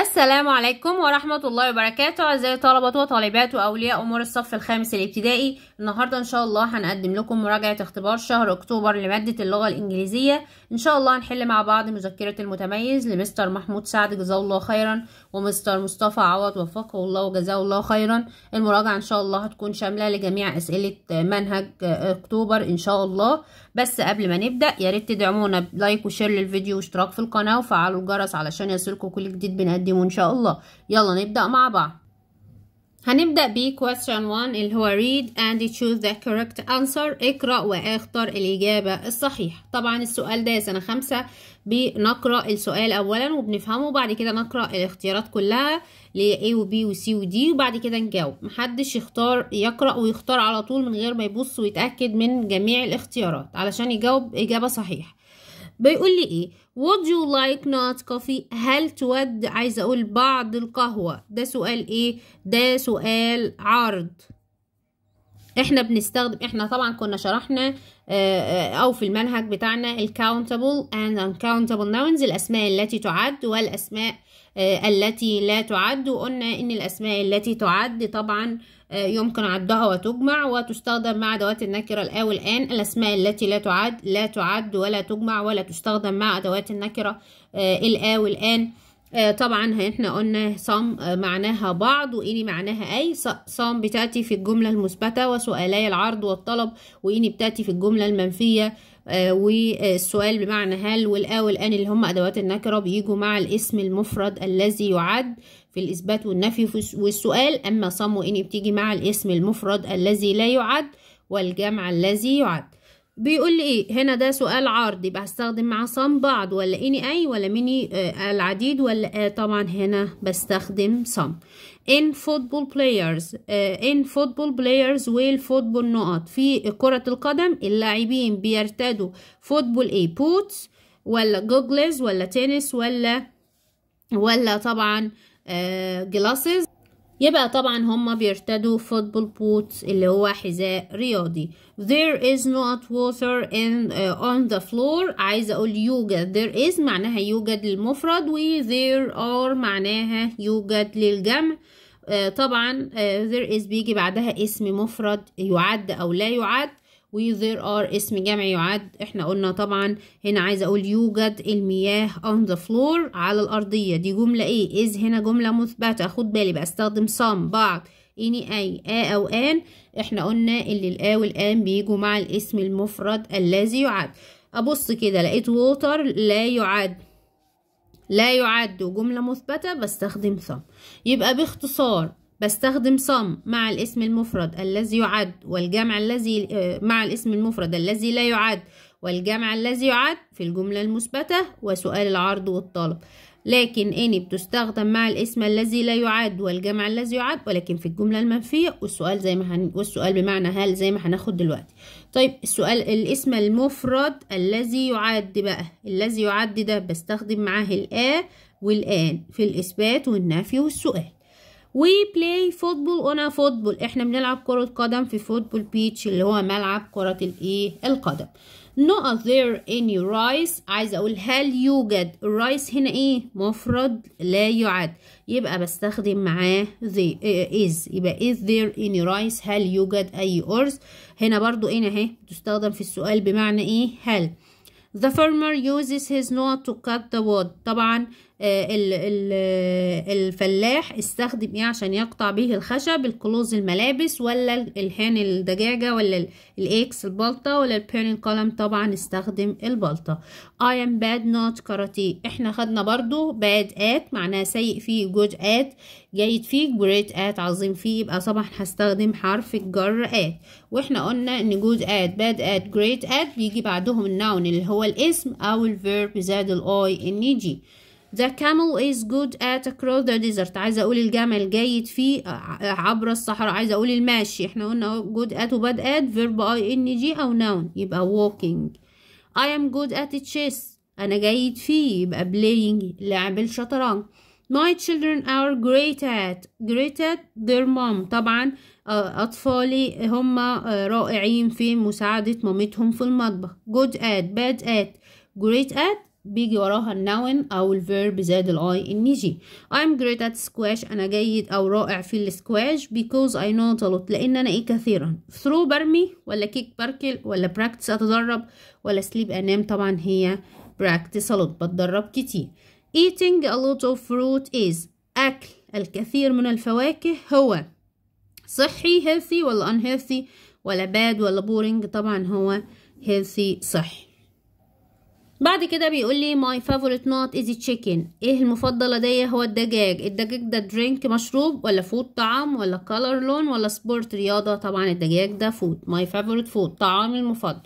السلام عليكم ورحمة الله وبركاته أعزائي طلبة وطالبات وأولياء أمور الصف الخامس الابتدائي النهاردة إن شاء الله هنقدم لكم مراجعة اختبار شهر أكتوبر لمادة اللغة الإنجليزية إن شاء الله هنحل مع بعض مذكرة المتميز لمستر محمود سعد جزاه الله خيرا ومستر مصطفى عوض وفقه الله وجزاه الله خيرا المراجعة إن شاء الله هتكون شاملة لجميع أسئلة منهج أكتوبر إن شاء الله بس قبل ما نبدأ يا ريت تدعمونا بلايك وشير للفيديو واشتراك في القناة وفعلوا الجرس علشان يصلكم كل جديد بنقدم هتقدمه ان شاء الله يلا نبدا مع بعض هنبدأ ب question 1 اللي هو read and choose the correct answer اقرأ واختر الإجابة الصحيحة طبعا السؤال ده سنة خمسة بنقرأ السؤال أولا وبنفهمه وبعد كده نقرأ الاختيارات كلها ل A و B و C و D وبعد كده نجاوب محدش يختار يقرأ ويختار على طول من غير ما يبص ويتأكد من جميع الاختيارات علشان يجاوب إجابة صحيحة بيقول لي ايه would you like not coffee هل تود عايزه اقول بعض القهوه ده سؤال ايه ده سؤال عرض احنا بنستخدم احنا طبعا كنا شرحنا آه، آه، او في المنهج بتاعنا countable and uncountable nouns الاسماء التي تعد والاسماء آه، التي لا تعد وقلنا ان الاسماء التي تعد طبعا يمكن عدها وتجمع وتستخدم مع أدوات النكرة الاو والآن الأسماء التي لا تعد لا تعد ولا تجمع ولا تستخدم مع أدوات النكرة آه، الاو والآن آه، طبعا احنا قلنا صام آه، معناها بعض وإني معناها أي صام بتأتي في الجملة المثبتة وسؤالي العرض والطلب وإني بتأتي في الجملة المنفية والسؤال بمعنى هل والآ والآن اللي هم أدوات النكرة بيجوا مع الاسم المفرد الذي يعد في الإثبات والنفي والسؤال أما صم وإن بتيجي مع الاسم المفرد الذي لا يعد والجمع الذي يعد بيقول لي ايه هنا ده سؤال عرض يبقى هستخدم مع صم بعض ولا اني اي ولا مني آه العديد ولا آه طبعا هنا بستخدم صم ان فوتبول بلايرز آه، ان فوتبول بلايرز football نقط في كرة القدم اللاعبين بيرتدوا فوتبول ايه بوتس ولا جوجلز ولا تنس ولا ولا طبعا جلاسز آه، يبقى طبعا هما بيرتدوا فوتبول بوتس اللي هو حذاء رياضي there is not water in uh, on the floor عايزه اقول يوجد there is معناها يوجد للمفرد و there are معناها يوجد للجمع uh, طبعا uh, there is بيجي بعدها اسم مفرد يعد او لا يعد وذير ار اسم جمع يعد احنا قلنا طبعا هنا عايزه اقول يوجد المياه on the floor على الارضيه دي جمله ايه is هنا جمله مثبته خد بالي بقى استخدم some بعض اني اي ا او ان احنا قلنا اللي الا والان بيجوا مع الاسم المفرد الذي يعد ابص كده لقيت ووتر لا يعد لا يعد جمله مثبته بستخدم ثم يبقى باختصار بستخدم صم مع الاسم المفرد الذي يعد والجمع الذي آه، مع الاسم المفرد الذي لا يعد والجمع الذي يعد في الجملة المثبتة وسؤال العرض والطلب لكن إني بتستخدم مع الاسم الذي لا يعد والجمع الذي يعد ولكن في الجملة المنفية والسؤال زي ما هن... والسؤال بمعنى هل زي ما هناخد دلوقتي طيب السؤال الاسم المفرد الذي يعد بقى الذي يعد ده بستخدم معاه الآ والآن في الإثبات والنفي والسؤال وي بلاي فوتبول اون فوتبول احنا بنلعب كرة قدم في فوتبول بيتش اللي هو ملعب كرة الايه القدم no are there any rice عايزه اقول هل يوجد رايس هنا ايه مفرد لا يعد يبقى بستخدم معاه the is يبقى is there any rice هل يوجد اي ارز هنا برضو هنا إيه اهي تستخدم في السؤال بمعنى ايه هل The farmer uses his knot to cut the wood. طبعا آه، آه، الفلاح استخدم ايه عشان يقطع به الخشب الكلوز الملابس ولا الهان الدجاجة ولا الاكس البلطة ولا البيرن كولم طبعا استخدم البلطة I am bad not karate احنا خدنا برضو bad at معناها سيء فيه good at جيد فيه great at عظيم فيه يبقى طبعا هستخدم حرف الجر at واحنا قلنا ان good at bad at great at بيجي بعدهم النون اللي هو الاسم او الفيرب زاد الاي ان جي The camel is good at across the desert عايزة أقول الجمل جيد في عبر الصحراء عايزة أقول الماشي. احنا قلنا good at bad at verb ing أو noun يبقى walking I am good at chess أنا جيد فيه يبقى playing لعب الشطرنج My children are great at great at their mom طبعا أطفالي هم رائعين في مساعدة مامتهم في المطبخ good at bad at great at بيجي وراها النون او الفيرب زائد الاي ان جي I'm great at squash انا جيد او رائع في السكواش because I know a lot لان انا ايه كثيرا throw برمي ولا كيك بركل ولا practice اتدرب ولا sleep انام طبعا هي practice a lot بتدرب كتير eating a lot of fruit is اكل الكثير من الفواكه هو صحي healthy ولا unhealthy ولا bad ولا boring طبعا هو healthy صحي بعد كده بيقول لي ماي فافورت نوت از تشيكن ايه المفضله لدي هو الدجاج الدجاج ده درينك مشروب ولا فود طعام ولا كولر لون ولا سبورت رياضه طبعا الدجاج ده فود ماي فافورت فود طعامي المفضل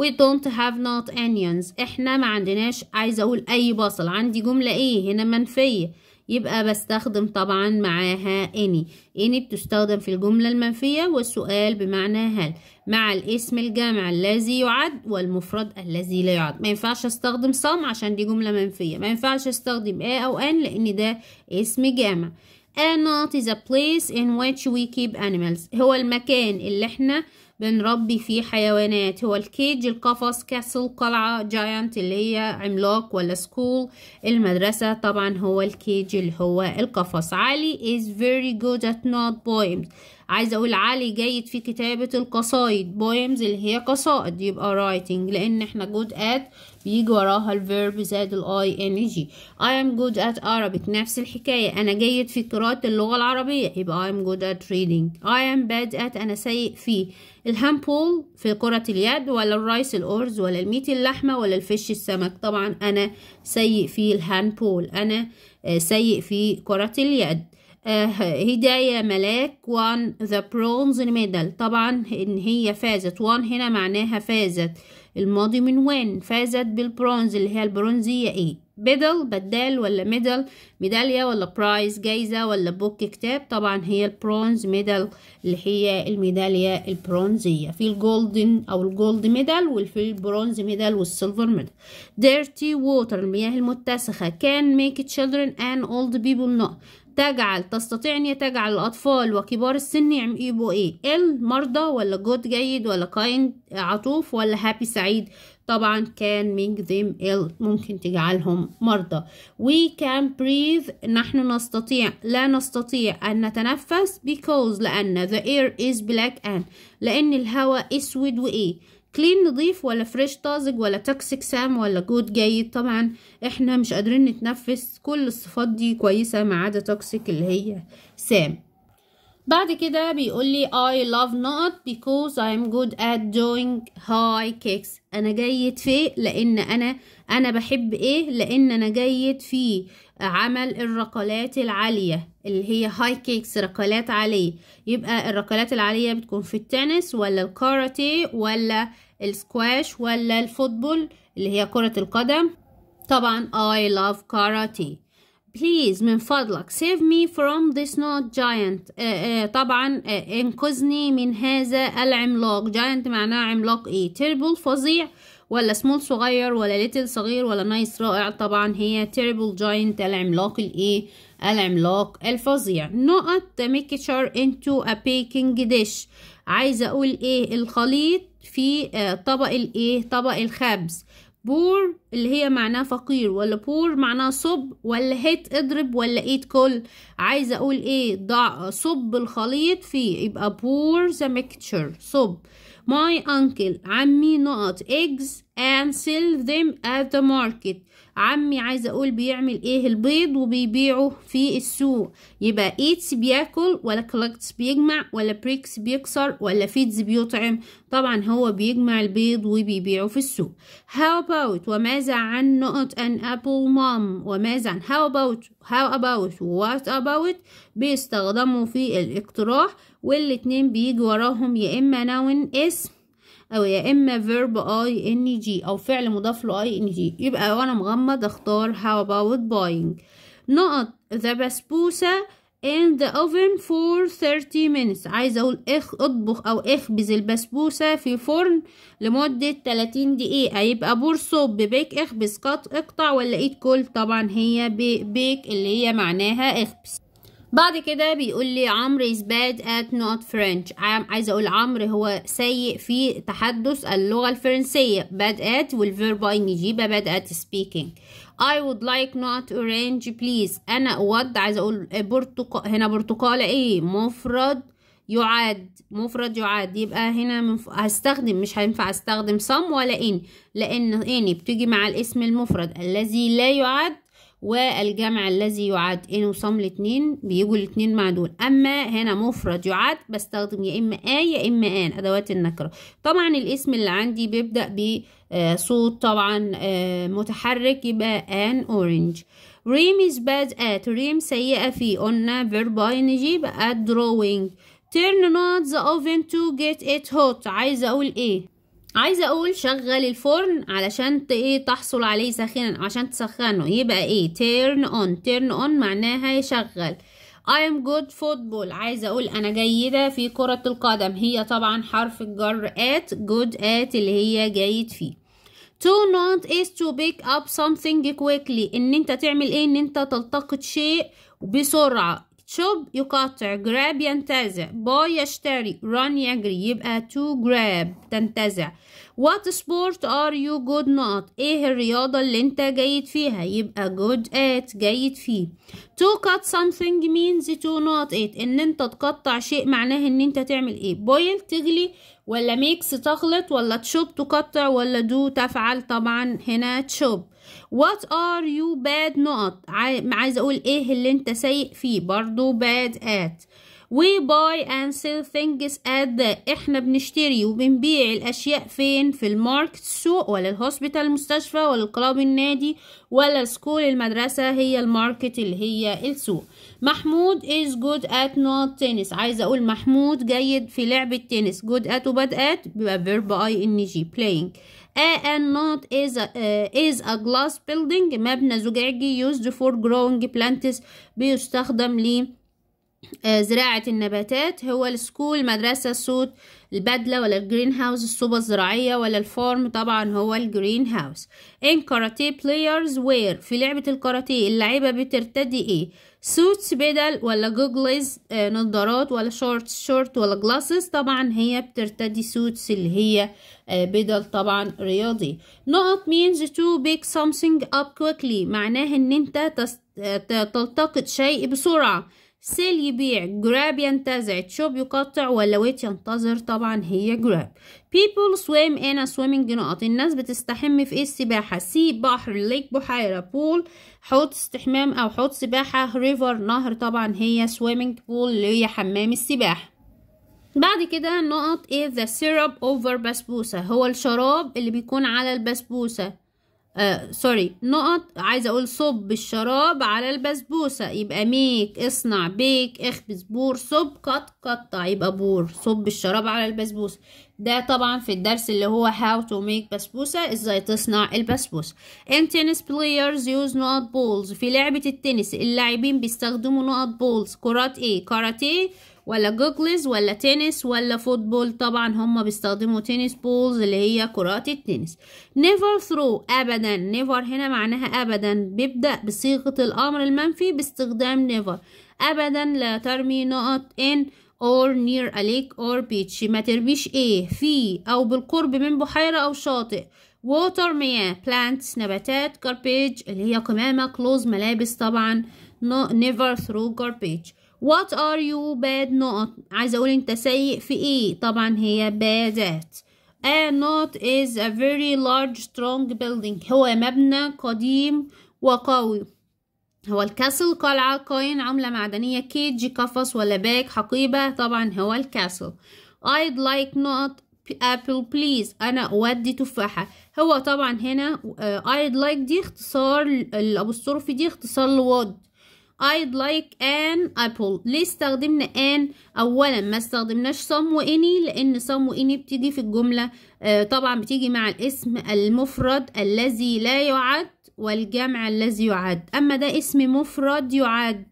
we don't have not onions احنا ما عندناش عايزه اقول اي بصل عندي جمله ايه هنا منفيه يبقى بستخدم طبعا معاها اني اني بتستخدم في الجملة المنفية والسؤال بمعنى هل مع الاسم الجامع الذي يعد والمفرد الذي لا يعد ما ينفعش استخدم صم عشان دي جملة منفية ما ينفعش استخدم ايه او ان لان ده اسم جامع a not is a place in which we keep animals هو المكان اللي احنا بنربي فيه حيوانات هو الكيج القفص كاسل قلعة جاينت اللي هي عملاق ولا سكول المدرسة طبعا هو الكيج اللي هو القفص علي is very good at not poems عايزة اقول علي جيد في كتابة القصايد poems اللي هي قصائد يبقى writing لان احنا good at بيجي وراها الفيرب زائد الاي ان جي I am good at Arabic نفس الحكاية أنا جيد في قراءة اللغة العربية يبقى I am good at reading I am bad at أنا سيء فيه الهامبول في كرة اليد ولا الرايس الأرز ولا الميت اللحمة ولا الفش السمك طبعا أنا سيء في الهامبول أنا آه، سيء في كرة اليد آه، هداية ملاك وان ذا برونز ميدل طبعا إن هي فازت وان هنا معناها فازت الماضي من وين فازت بالبرونز اللي هي البرونزية ايه بدل بدال ولا ميدل ميدالية ولا برايز جايزة ولا بوك كتاب طبعا هي البرونز ميدل اللي هي الميدالية البرونزية في الجولدن أو الجولد ميدل وفي البرونز ميدل والسيلفر ميدل ديرتي ووتر المياه المتسخة كان ميك تشيلدرن اند اولد بيبل نو تجعل تستطيع ان تجعل الاطفال وكبار السن يبقوا ايه ال مرضى ولا جود جيد ولا كايند عطوف ولا هابي سعيد طبعا كان ميك ذيم ال ممكن تجعلهم مرضى we can breathe نحن نستطيع لا نستطيع أن نتنفس because لأن the air is black and لأن الهواء أسود وإيه كلين نضيف ولا فريش طازج ولا توكسيك سام ولا جود جيد طبعا احنا مش قادرين نتنفس كل الصفات دي كويسة ما عدا توكسيك اللي هي سام بعد كده بيقول لي I love not because I'm good at doing high kicks أنا جيد في لأن أنا أنا بحب إيه لأن أنا جيد في عمل الركلات العالية اللي هي هاي كيكس ركلات عالية يبقى الركلات العالية بتكون في التنس ولا الكاراتيه ولا السكواش ولا الفوتبول اللي هي كرة القدم طبعا I love karate بليز من فضلك save me from this not giant آآ آه، آآ آه، طبعا آآ آه، انقذني من هذا العملاق giant معناه عملاق ايه terrible فظيع ولا small صغير ولا little صغير ولا nice رائع طبعا هي terrible giant العملاق الايه العملاق الفظيع نقط the mixture into a baking dish عايزه اقول ايه الخليط في طبق الايه طبق الخبز بور اللي هي معناه فقير ولا بور معناه صب ولا هيت اضرب ولا ايت كل عايزه اقول ايه ضع صب الخليط فيه يبقى بور ذا ميكتشر صب ماي انكل عمي نقط ايجز and sell them at the market عمي عايزه اقول بيعمل ايه البيض وبيبيعه في السوق يبقى ايتس بياكل ولا كلاكتس بيجمع ولا بريكس بيكسر ولا فيدز بيطعم طبعا هو بيجمع البيض وبيبيعه في السوق هاو اباوت وماذا عن نقط ان ابل مام وماذا عن هاو اباوت هاو اباوت وات اباوت بيستخدموا في الاقتراح والاتنين بيجي وراهم يا اما ناون اسم او يا اما verb اي ان جي او فعل مضاف له اي ان جي يبقى وانا مغمض اختار how about buying نقط ذا بسبوسة in the oven for 30 minutes عايزة اقول اخ اطبخ او اخبز البسبوسة في فرن لمدة 30 دقيقة يبقى بور صب بيك اخبز قط اقطع ولا ايد كل طبعا هي بيك اللي هي معناها اخبز بعد كده بيقول لي عمرو is bad at not French عايزه اقول عمرو هو سيء في تحدث اللغه الفرنسيه bad at I need يبقى bad at speaking I would like not orange please انا اود عايزه اقول برتق... هنا برتقاله ايه مفرد يعاد مفرد يعاد يبقى هنا مف... هستخدم مش هينفع استخدم some ولا in لان اني بتيجي مع الاسم المفرد الذي لا يعد والجمع الذي يعد ان وصام الاتنين بيجوا الاتنين مع دول اما هنا مفرد يعد بستخدم يا اما ا يا اما ان ادوات النكره طبعا الاسم اللي عندي بيبدا بصوت طبعا متحرك يبقى ان اورنج ريم از باد ات ريم سيئة في قلنا verb نجيب ات drawing turn not the oven to get it hot عايزة أقول إيه عايزه اقول شغل الفرن علشان ايه تحصل عليه ساخنا عشان تسخنه يبقى ايه turn on turn on معناها يشغل I am good football عايزه اقول انا جيده في كره القدم هي طبعا حرف الجر at good at اللي هي جيد فيه to not is to pick up something quickly ان انت تعمل ايه ان انت تلتقط شيء بسرعه شوب يقطع جراب ينتزع باي يشتري ران يجري يبقى to grab تنتزع what sport are you good not ايه الرياضة اللي انت جيد فيها يبقى good ات جيد فيه to cut something means to not ات ان انت تقطع شيء معناه ان انت تعمل ايه boil تغلي ولا mix تخلط ولا تشوب تقطع ولا do تفعل طبعا هنا تشوب what are you bad not عايز اقول ايه اللي انت سيء فيه برضو bad at we buy and sell things at the احنا بنشتري وبنبيع الاشياء فين في الماركت السوق ولا الهوسبيتال المستشفى ولا الكلاب النادي ولا سكول المدرسة هي الماركت اللي هي السوق محمود is good at not tennis عايزة اقول محمود جيد في لعب التنس good at و bad at بيبقى verb ing playing and not is a, uh, is a glass building مبنى زجاجي used for growing plants بيستخدم ل uh, زراعة النباتات هو السكول مدرسة الصوت البدلة ولا الجرين هاوس الصوبة الزراعية ولا الفارم طبعا هو الجرين هاوس ان karate players wear في لعبة الكاراتيه اللعيبة بترتدي ايه سوتس بدل ولا جوجلز آه uh, نظارات ولا شورت شورت ولا جلاسز طبعا هي بترتدي سوتس اللي هي آه، بدل طبعا رياضي نقط means to pick something up quickly معناه ان انت تلتقط شيء بسرعة سيل يبيع جراب ينتزع تشوب يقطع ولا ويت ينتظر طبعا هي جراب people swim in a swimming نقط الناس بتستحم في ايه السباحة سي بحر ليك بحيرة بول حوض استحمام او حوض سباحة ريفر نهر طبعا هي swimming pool اللي هي حمام السباحة بعد كده نقط ايه the syrup over بسبوسة هو الشراب اللي بيكون على البسبوسة سوري آه، نقط عايزة أقول صب الشراب على البسبوسة يبقى ميك اصنع بيك اخبز بور صب قط قطع يبقى بور صب الشراب على البسبوسة ده طبعا في الدرس اللي هو how to make بسبوسة ازاي تصنع البسبوسة ان tennis players use نقط balls في لعبة التنس اللاعبين بيستخدموا نقط balls كرات ايه كاراتيه ولا جوجلز ولا تنس ولا فوتبول طبعا هما بيستخدموا تنس بولز اللي هي كرات التنس نيفر ثرو أبدا نيفر هنا معناها أبدا بيبدأ بصيغة الأمر المنفي باستخدام نيفر أبدا لا ترمي نقط in or near a lake or beach ما ترميش ايه في أو بالقرب من بحيرة أو شاطئ water مياه plants نباتات garbage اللي هي قمامة كلوز ملابس طبعا no, never throw garbage What are you bad not عايزة أقول أنت سيء في إيه طبعا هي bad at A not is a very large strong building هو مبنى قديم وقوي هو الكاسل قلعة كاين عملة معدنية كيج قفص ولا باك حقيبة طبعا هو الكاسل I'd like not apple please أنا أودي تفاحة هو طبعا هنا uh, I'd like دي اختصار الأبوستروفي دي اختصار لود I'd like an apple ليه استخدمنا an أولا ما استخدمناش some وإني لأن some وإني بتيجي في الجملة آه طبعا بتيجي مع الاسم المفرد الذي لا يعد والجمع الذي يعد أما ده اسم مفرد يعد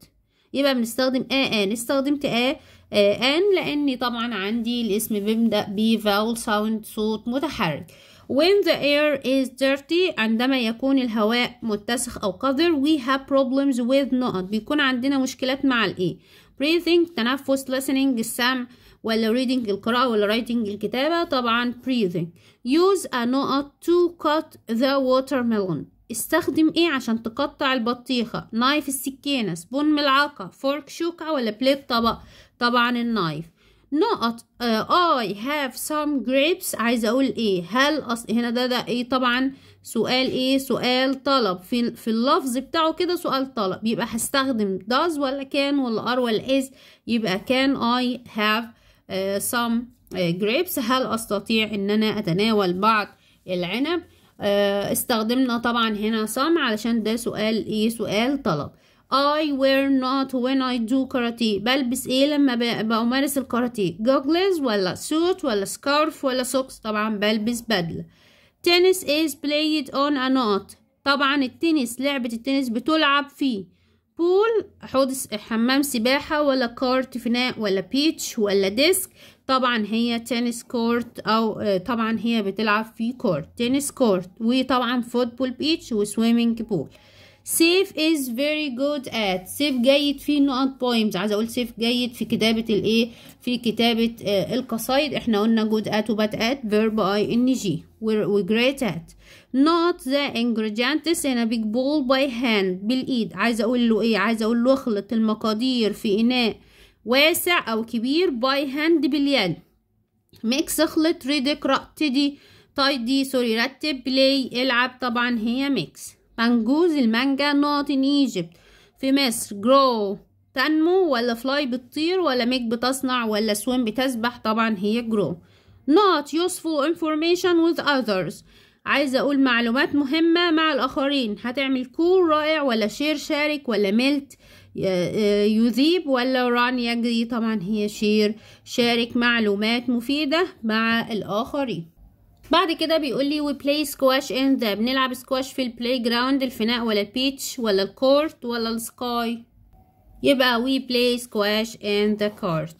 يبقى بنستخدم آ آن استخدمت آ آن آه، لأني طبعا عندي الاسم بيبدأ بفاول ساوند صوت متحرك when the air is dirty عندما يكون الهواء متسخ أو قذر we have problems with نقط بيكون عندنا مشكلات مع الايه e. breathing تنفس listening السمع ولا reading القراءة ولا writing الكتابة طبعا breathing use a نقط to cut the watermelon استخدم ايه عشان تقطع البطيخة نايف السكينة سبون ملعقة فورك شوكة ولا بليت طبق طبعا النايف نقط اي آه، I have some grapes عايزة أقول إيه هل أص... هنا ده ده إيه طبعا سؤال إيه سؤال طلب في, في اللفظ بتاعه كده سؤال طلب يبقى هستخدم داز ولا كان ولا ار ولا از يبقى كان I have سام آه، some آه، grapes هل أستطيع إن أنا أتناول بعض العنب استخدمنا طبعا هنا some علشان ده سؤال إيه سؤال طلب I wear not when I do karate بلبس ايه لما بمارس الكاراتيه goggles ولا suit ولا scarf ولا socks طبعا بلبس بدلة tennis is played on a knot طبعا التنس لعبة التنس بتلعب في بول حوض حمام سباحة ولا كارت فناء ولا بيتش ولا ديسك طبعا هي تنس كورت او آه، طبعا هي بتلعب في كورت تنس كورت وطبعا فوتبول بيتش وسويمنج بول سيف از فيري جود ات سيف جيد في نقط بويمز عايزه اقول سيف جيد في كتابه الايه في كتابه آه القصايد احنا قلنا جود ات وبات ات فيرب اي ان جي وجريت ات نوت ذا ingredients in a big bowl by hand بالايد عايزه اقول له ايه عايزه اقول له اخلط المقادير في اناء واسع او كبير by hand باليد ميكس اخلط ريد اقرا تدي تايدي سوري رتب بلاي العب طبعا هي ميكس منجوز المانجا not in Egypt في مصر grow تنمو ولا فلاي بتطير ولا ميك بتصنع ولا سوين بتسبح طبعا هي grow not useful information with others عايزة أقول معلومات مهمة مع الآخرين هتعمل cool, رائع ولا شير شارك ولا ملت آه، يذيب ولا ران يجري طبعا هي شير شارك معلومات مفيدة مع الآخرين بعد كده بيقول لي we play squash in the بنلعب سكواش في البلاي جراوند الفناء ولا البيتش ولا الكورت ولا السكاي يبقى we play squash in the court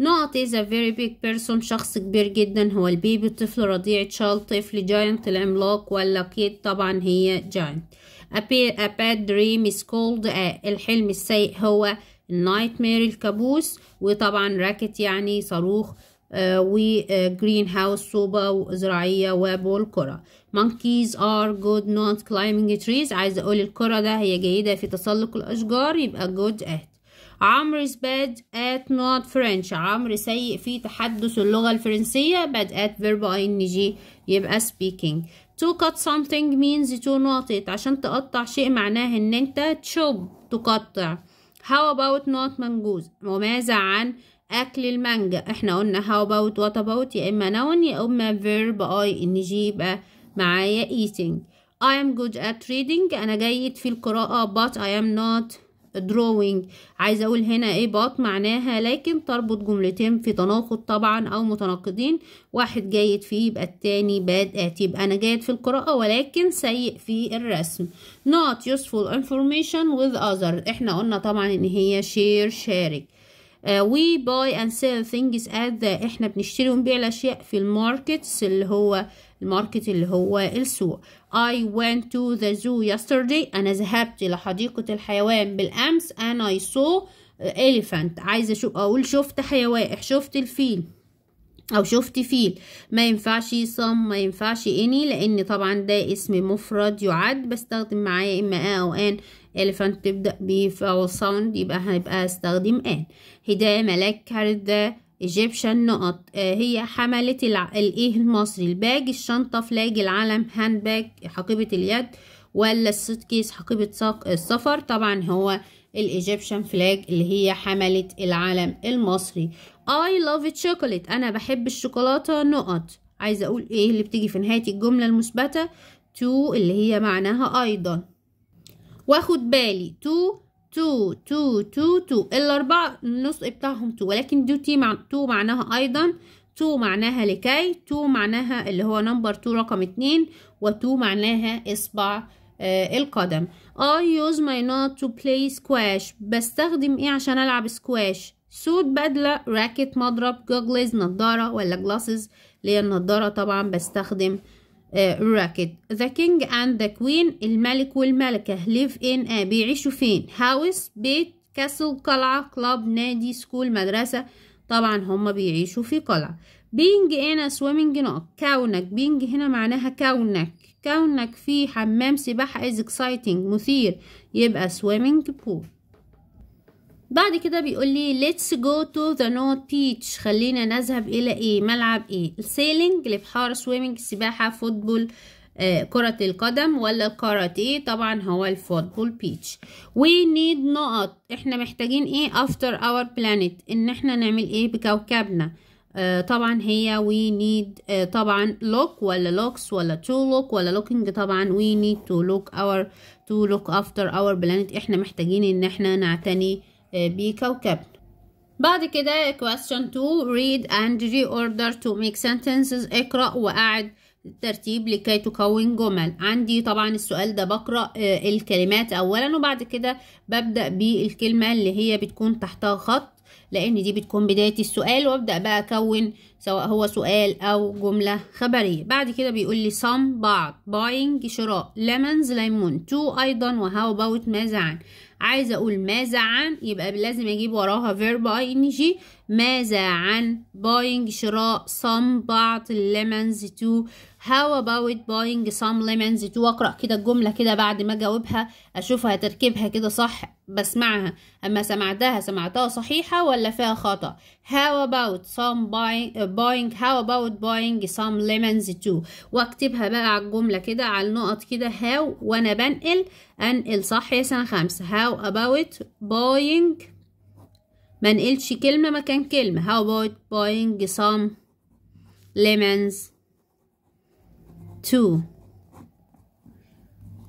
نقط is a very big person شخص كبير جدا هو البيبي الطفل رضيع تشال طفل جاينت العملاق ولا كيد طبعا هي جاينت a bad dream is called a الحلم السيء هو nightmare الكابوس وطبعا راكت يعني صاروخ وجرين آه، هاوس آه، صوبة وزراعية وبول كرة monkeys are good not climbing trees عايز اقول القرى ده هي جيدة في تسلق الاشجار يبقى good at عمر is bad at not French عمر سيء في تحدث اللغة الفرنسية bad at verb ing يبقى speaking to cut something means to not it عشان تقطع شيء معناه ان انت تشوب تقطع how about not mangoes وماذا عن أكل المانجا احنا قلنا how about what about يا إما noun يا إما verb I إن جي يبقى معايا eating I am good at reading أنا جيد في القراءة but I am not drawing عايزة أقول هنا إيه but معناها لكن تربط جملتين في تناقض طبعا أو متناقضين واحد جيد فيه يبقى التاني bad at يبقى أنا جيد في القراءة ولكن سيء في الرسم not useful information with others إحنا قلنا طبعا إن هي share شارك Uh, we buy and sell things at the احنا بنشتري ونبيع الاشياء في الماركتس اللي هو الماركت اللي هو السوق I went to the zoo yesterday أنا ذهبت لحديقة الحيوان بالأمس and I saw elephant عايزة أشوف أقول شفت حيوان شفت الفيل أو شفت فيل ما ينفعش صم ما ينفعش اني لأن طبعا ده اسم مفرد يعد بستخدم معاه إما أو ان elephant تبدأ ب vowel sound يبقى هنبقى استخدم an هداية ملاك كارد Egyptian نقط آه هي حملت الايه المصري الباج الشنطة فلاج العلم هاند باج حقيبة اليد ولا السوت كيس حقيبة آه، السفر طبعا هو الايجيبشن فلاج اللي هي حملت العلم المصري I love chocolate أنا بحب الشوكولاتة نقط عايزة أقول إيه اللي بتيجي في نهاية الجملة المثبتة to اللي هي معناها أيضا واخد بالي تو تو تو تو تو الاربعه النص بتاعهم تو ولكن دو تي مع تو معناها ايضا تو معناها لكي تو معناها اللي هو نمبر تو رقم اتنين وتو معناها اصبع آه القدم I use my not to play squash بستخدم ايه عشان العب سكواش سود بدلة راكت مضرب جوجلز نضارة ولا جلاسز اللي هي النضارة طبعا بستخدم راكد ذا كينج اند ذا كوين الملك والملكة ليف ان ا بيعيشوا فين house بيت كاسل قلعة كلاب نادي سكول مدرسة طبعا هما بيعيشوا في قلعة بينج ان سويمنج swimming كونك هنا معناها كونك كونك في حمام سباحة از اكسايتنج مثير يبقى swimming pool بعد كده بيقول لي let's go to the north beach خلينا نذهب الى ايه ملعب ايه السيلينج لبحار سويمنج سباحة فوتبول آه كرة القدم ولا الكاراتيه طبعا هو الفوتبول بيتش we need نقط احنا محتاجين ايه after our planet ان احنا نعمل ايه بكوكبنا آه طبعا هي we need آه طبعا look ولا looks ولا to look ولا looking طبعا we need to look our to look after our planet احنا محتاجين ان احنا نعتني آه، بكوكب بعد كده question 2 read and reorder to make sentences اقرأ وأعد الترتيب لكي تكون جمل عندي طبعا السؤال ده بقرأ آه، الكلمات أولا وبعد كده ببدأ بالكلمة اللي هي بتكون تحتها خط لان دي بتكون بداية السؤال وابدأ بقى اكون سواء هو سؤال او جملة خبرية بعد كده بيقول لي سام بعض باينج شراء لمنز ليمون تو ايضا وهاو باوت ماذا عن عايزة اقول ماذا عن يبقى لازم اجيب وراها ان جي ماذا عن باينج شراء سام بعض لمنز تو how about buying some lemons اقرأ كده الجمله كده بعد ما اجاوبها اشوفها تركيبها كده صح بسمعها اما سمعتها سمعتها صحيحه ولا فيها خطا how about some buying, how about buying some lemons to واكتبها بقى على الجمله كده على النقط كده how وانا بنقل انقل صح يا سنه خمسه how about buying ما نقلش كلمه مكان كلمه how about buying some lemons to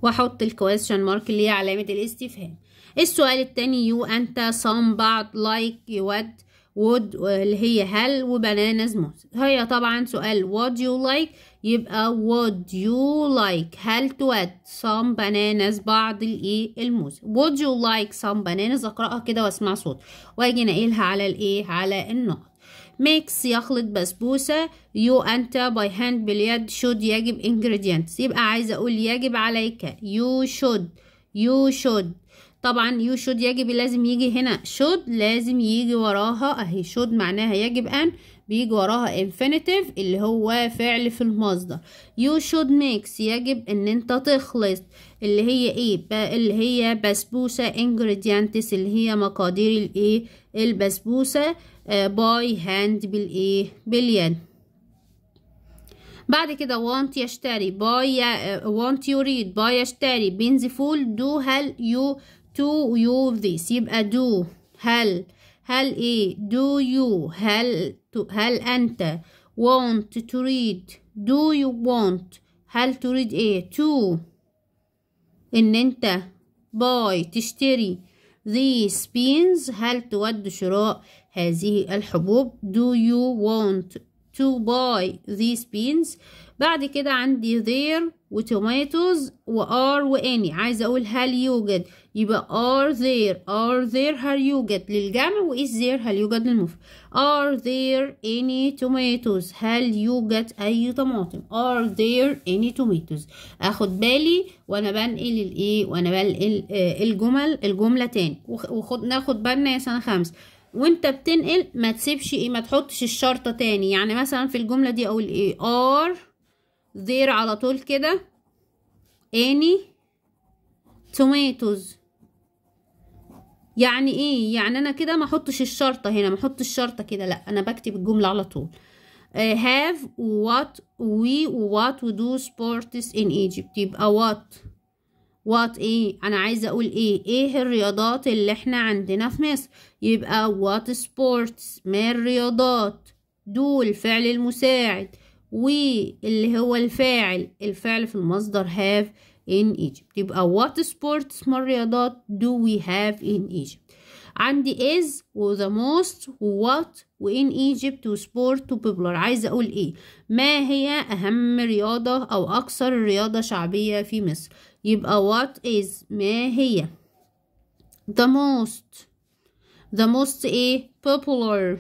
واحط الكويشن مارك اللي هي علامة الاستفهام السؤال التاني يو انت صام بعض لايك يود وود اللي هي هل وبنانز موز هي طبعا سؤال would you like يبقى would you like هل تود صام bananas بعض الايه e الموز would you like some bananas اقراها كده واسمع صوت واجي ناقلها على الايه على النقط ميكس يخلط بسبوسة يو أنت باي هاند باليد شود يجب ingredients يبقى عايزة أقول يجب عليك يو شود يو شود طبعا يو شود يجب لازم يجي هنا شود لازم يجي وراها أهي شود معناها يجب أن بيجي وراها infinitive اللي هو فعل في المصدر you should mix يجب ان انت تخلص اللي هي ايه اللي هي بسبوسة ingredients اللي هي مقادير الايه البسبوسة باي آه، هاند بالايه باليد بعد كده وانت يشتري باي وانت يريد باي يشتري بينز فول دو هل يو تو يو ذيس يبقى دو هل هل ايه دو يو هل to هل أنت want to read do you want هل تريد ايه to ان انت buy تشتري these beans هل تود شراء هذه الحبوب do you want to buy these beans? بعد كده عندي there وتوماتوز وار واني عايزه اقول هل يوجد يبقى are there are there هل يوجد للجمع و is there هل يوجد للمفرد are there any tomatoes هل يوجد اي طماطم are there any tomatoes اخد بالي وانا بنقل الايه وانا بنقل آه، الجمل الجمله تاني وخد ناخد بالنا يا سنه خمسه وانت بتنقل ما تسيبش ايه ما تحطش الشرطه تاني يعني مثلا في الجمله دي اقول ايه are زير على طول كده اني توميتوز يعني ايه يعني انا كده ما احطش الشرطه هنا ما احطش الشرطه كده لا انا بكتب الجمله على طول هاف وات وي وات do سبورتس ان ايجيبت يبقى وات وات ايه انا عايزه اقول ايه ايه الرياضات اللي احنا عندنا في مصر يبقى وات سبورتس ما الرياضات دول فعل المساعد واللي هو الفاعل الفعل في المصدر have in Egypt يبقى what sports ما الرياضات do we have in Egypt عندي is و the most و what و in Egypt و sport و popular عايزة أقول إيه ما هي أهم رياضة أو أكثر رياضة شعبية في مصر يبقى what is ما هي the most the most إيه popular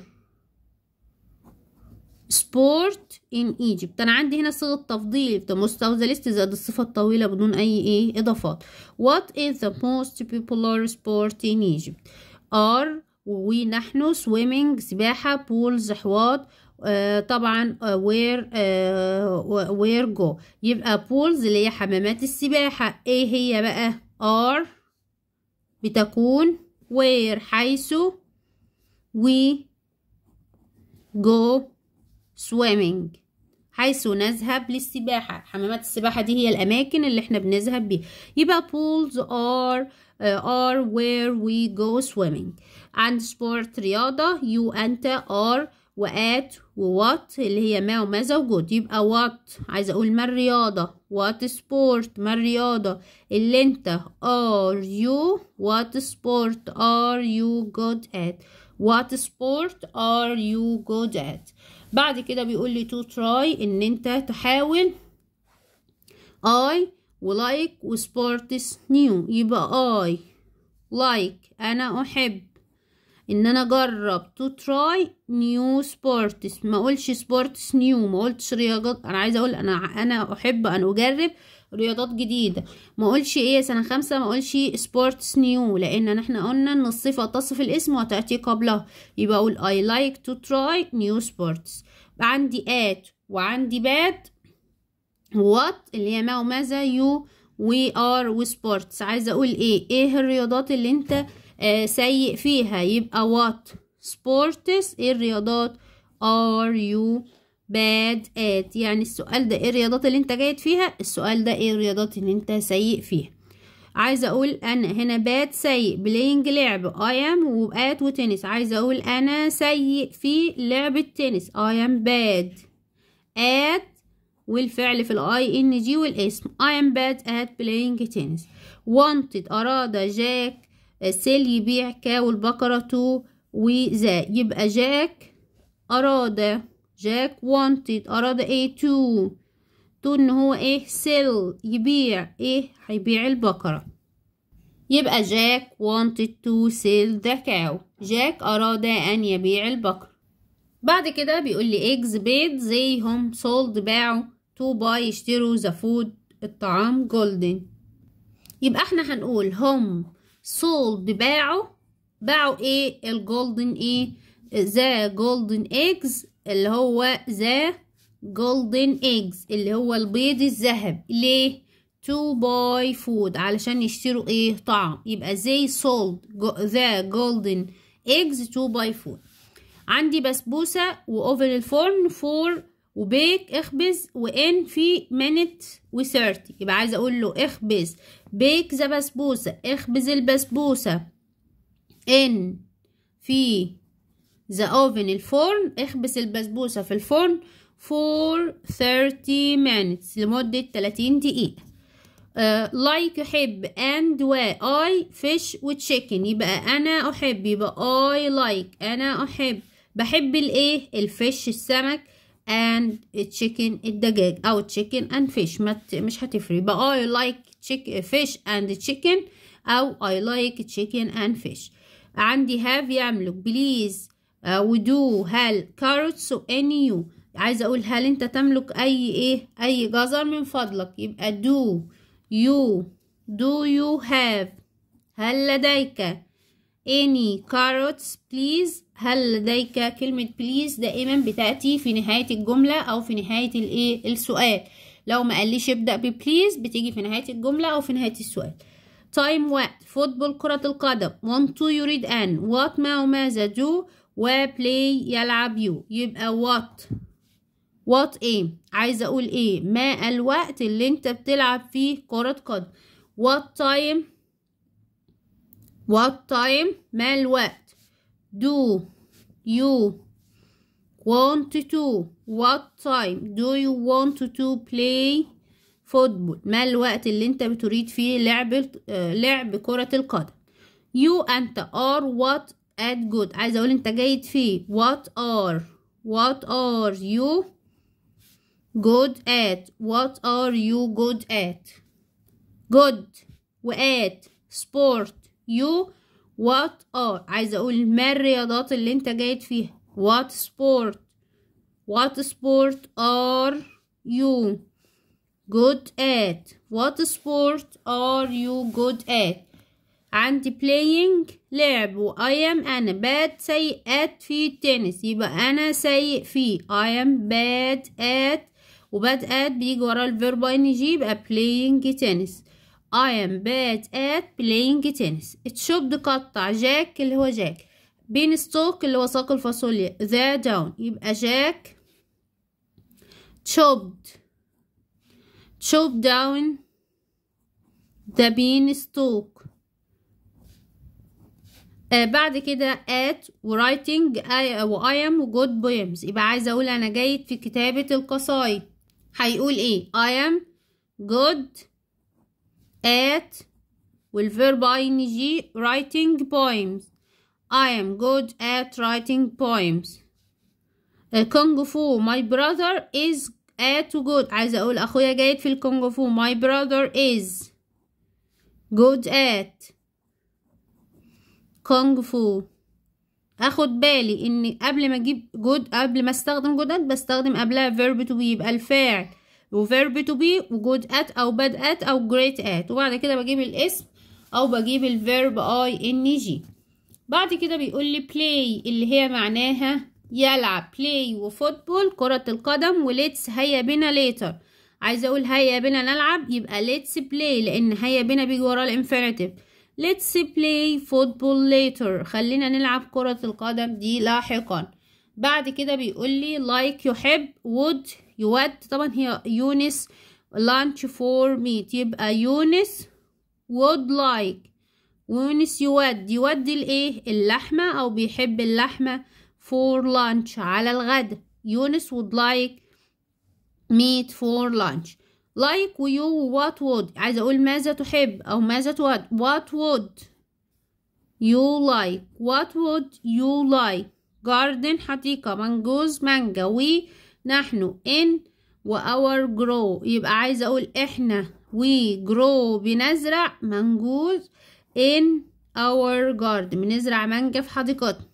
سبورت ان ايجيبت انا عندي هنا صيغه تفضيل ذا موست اوف ذا ليست زائد الصفه الطويله بدون اي ايه اضافات what is the most popular sport in Egypt are ونحن swimming سباحه pools حواض آه طبعا آه وير آه وير جو يبقى بولز اللي هي حمامات السباحه ايه هي بقى ار بتكون وير حيث وي جو سويمنج حيث نذهب للسباحة حمامات السباحة دي هي الأماكن اللي احنا بنذهب بيها يبقى pools are uh, are where we go swimming عند سبورت رياضة you أنت are وات ووات اللي هي ما وماذا وجود يبقى وات عايزة أقول ما الرياضة وات سبورت ما الرياضة اللي أنت are you what sport are you good at what sport are you good at بعد كده بيقول لي تو تراي ان انت تحاول اي ولايك وسبورتس نيو يبقى اي لايك انا احب ان انا اجرب تو تراي نيو سبورتس ما اقولش سبورتس نيو ما قلتش رياضات انا عايزه اقول انا انا احب ان اجرب رياضات جديده ما اقولش ايه سنه خمسة ما اقولش سبورتس نيو لان احنا قلنا ان الصفه تصف الاسم وتاتي قبلها يبقى اقول I like to try new sports عندي at وعندي bad what اللي هي ما وماذا you we are وسبورتس عايزه اقول ايه ايه الرياضات اللي انت آه سيء فيها يبقى what sports ايه الرياضات are you باد ات يعني السؤال ده ايه الرياضات اللي انت جيد فيها السؤال ده ايه الرياضات اللي انت سيء فيها عايزه اقول انا هنا باد سيء بلاينج لعب اي ام وات وتنس عايزه اقول انا سيء في لعبه تنس اي ام باد ات والفعل في الاي ان جي والاسم I am bad ات بلينج تنس وانتد أراد جاك سيل يبيع كاو البقرة تو وذا يبقى جاك أراد جاك wanted أراد إيه to to إن هو إيه sell يبيع إيه هيبيع البقرة يبقى جاك wanted to sell the cow جاك أراد أن يبيع البقرة بعد كده بيقول لي eggs بيض هم sold باعوا to buy يشتروا the food الطعام golden يبقى احنا هنقول هم sold باعوا باعوا ايه الجولدن ايه ذا جولدن ايجز اللي هو ذا جولدن ايجز اللي هو البيض الذهب ليه تو باي فود علشان يشتروا ايه طعم يبقى they sold ذا جولدن ايجز تو باي فود عندي بسبوسة واوفر الفرن فور وبيك اخبز وان في و 30 يبقى عايزة اقول له اخبز بيك ذا بسبوسة اخبز البسبوسة ان في the oven الفرن اخبز البسبوسه في الفرن for 30 minutes لمدة 30 دقيقة uh, like أحب and و I fish و chicken يبقى أنا أحب يبقى I like أنا أحب بحب الإيه الفيش السمك and chicken الدجاج أو chicken and fish مت مش هتفرق يبقى I like chicken, fish and chicken أو I like chicken and fish عندي have يملك بليز ودو uh, هل كاروتس any you عايزه اقول هل انت تملك اي ايه اي جزر من فضلك يبقى do you do you have هل لديك any carrots please هل لديك كلمة please دائما بتأتي في نهاية الجملة أو في نهاية الإيه السؤال لو ما قاليش ابدأ ببليز بتيجي في نهاية الجملة أو في نهاية السؤال تايم وقت فوتبول كرة القدم want to يريد أن what ما وماذا do وبلاي يلعب يو يبقى وات وات ايه عايزه اقول ايه ما الوقت اللي انت بتلعب فيه كره قدم وات تايم وات تايم ما الوقت do you want to what time do you want to play football ما الوقت اللي انت بتريد فيه لعب آه، لعب كرة القدم you انت are what at good عايزه اقول انت جيد فيه what are what are you good at what are you good at good What sport you what are عايزه اقول ما الرياضات اللي انت جيد فيها what sport what sport are you good at what sport are you good at عندي playing لعب و I am أنا bad سيء at في التنس يبقى أنا سيء فيه I am bad at و bad at بيجي ورا الفيرب ing يبقى playing tennis I am bad at playing tennis اتشوبد قطع جاك اللي هو جاك بين ستوك اللي هو ساق الفاصوليا ذا داون يبقى جاك chopped داون down the ستوك بعد كده at ورايتنج I am good poems يبقى عايزة أقول أنا جيد في كتابة القصايد هيقول إيه I am good at والverb ing writing poems I am good at writing poems كونج فو my brother is at good عايزة أقول أخويا جيد في الكونج فو my brother is good at كونغ فو اخد بالي ان قبل ما اجيب جود قبل ما استخدم جود ات بستخدم قبلها فيرب تو بي يبقى الفاعل وفيرب تو بي وجود ات او باد ات او جريت ات وبعد كده بجيب الاسم او بجيب الفيرب اي ان جي بعد كده بيقول لي بلاي اللي هي معناها يلعب بلاي وفوتبول كرة القدم وليتس هيا بنا ليتر عايزه اقول هيا بنا نلعب يبقى ليتس بلاي لان هيا بنا بيجي وراه الانفينيتيف let's play football later خلينا نلعب كرة القدم دي لاحقا بعد كده بيقول لي like يحب would يود طبعا هي يونس lunch for meat يبقى يونس would like يونس يود يود الايه اللحمة او بيحب اللحمة for lunch على الغدا يونس would like meat for lunch like ويو what would عايزة أقول ماذا تحب أو ماذا تود what would you like what would you like garden حديقة منجوز مانجا وي نحن in و our grow يبقى عايزة أقول إحنا we grow بنزرع منجوز in our garden بنزرع مانجا في حديقتنا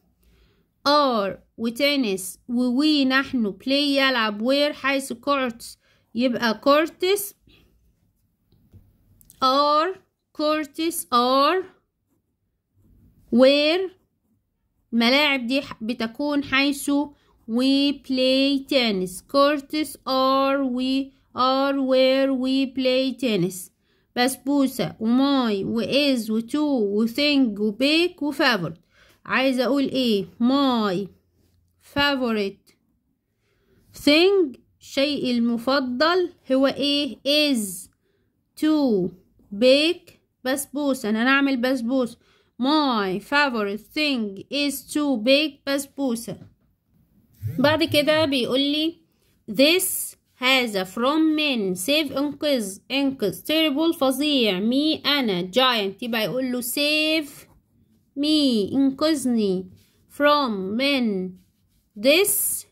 are وتنس we نحن play يلعب where حيث courts يبقى كورتس are كورتس are where الملاعب دي بتكون حيث we play tennis كورتس are we are where we play tennis بسبوسة وماي وإز وتو وثينج وبيك وفافورت عايزة أقول إيه ماي favorite thing الشيء المفضل هو ايه is to bake بسبوسة انا هعمل بسبوسة my favorite thing is to bake بسبوسة بعد كده بيقول لي this هذا from من save انقذ انقذ terrible فظيع me انا giant يبقى يقول له save me انقذني from من this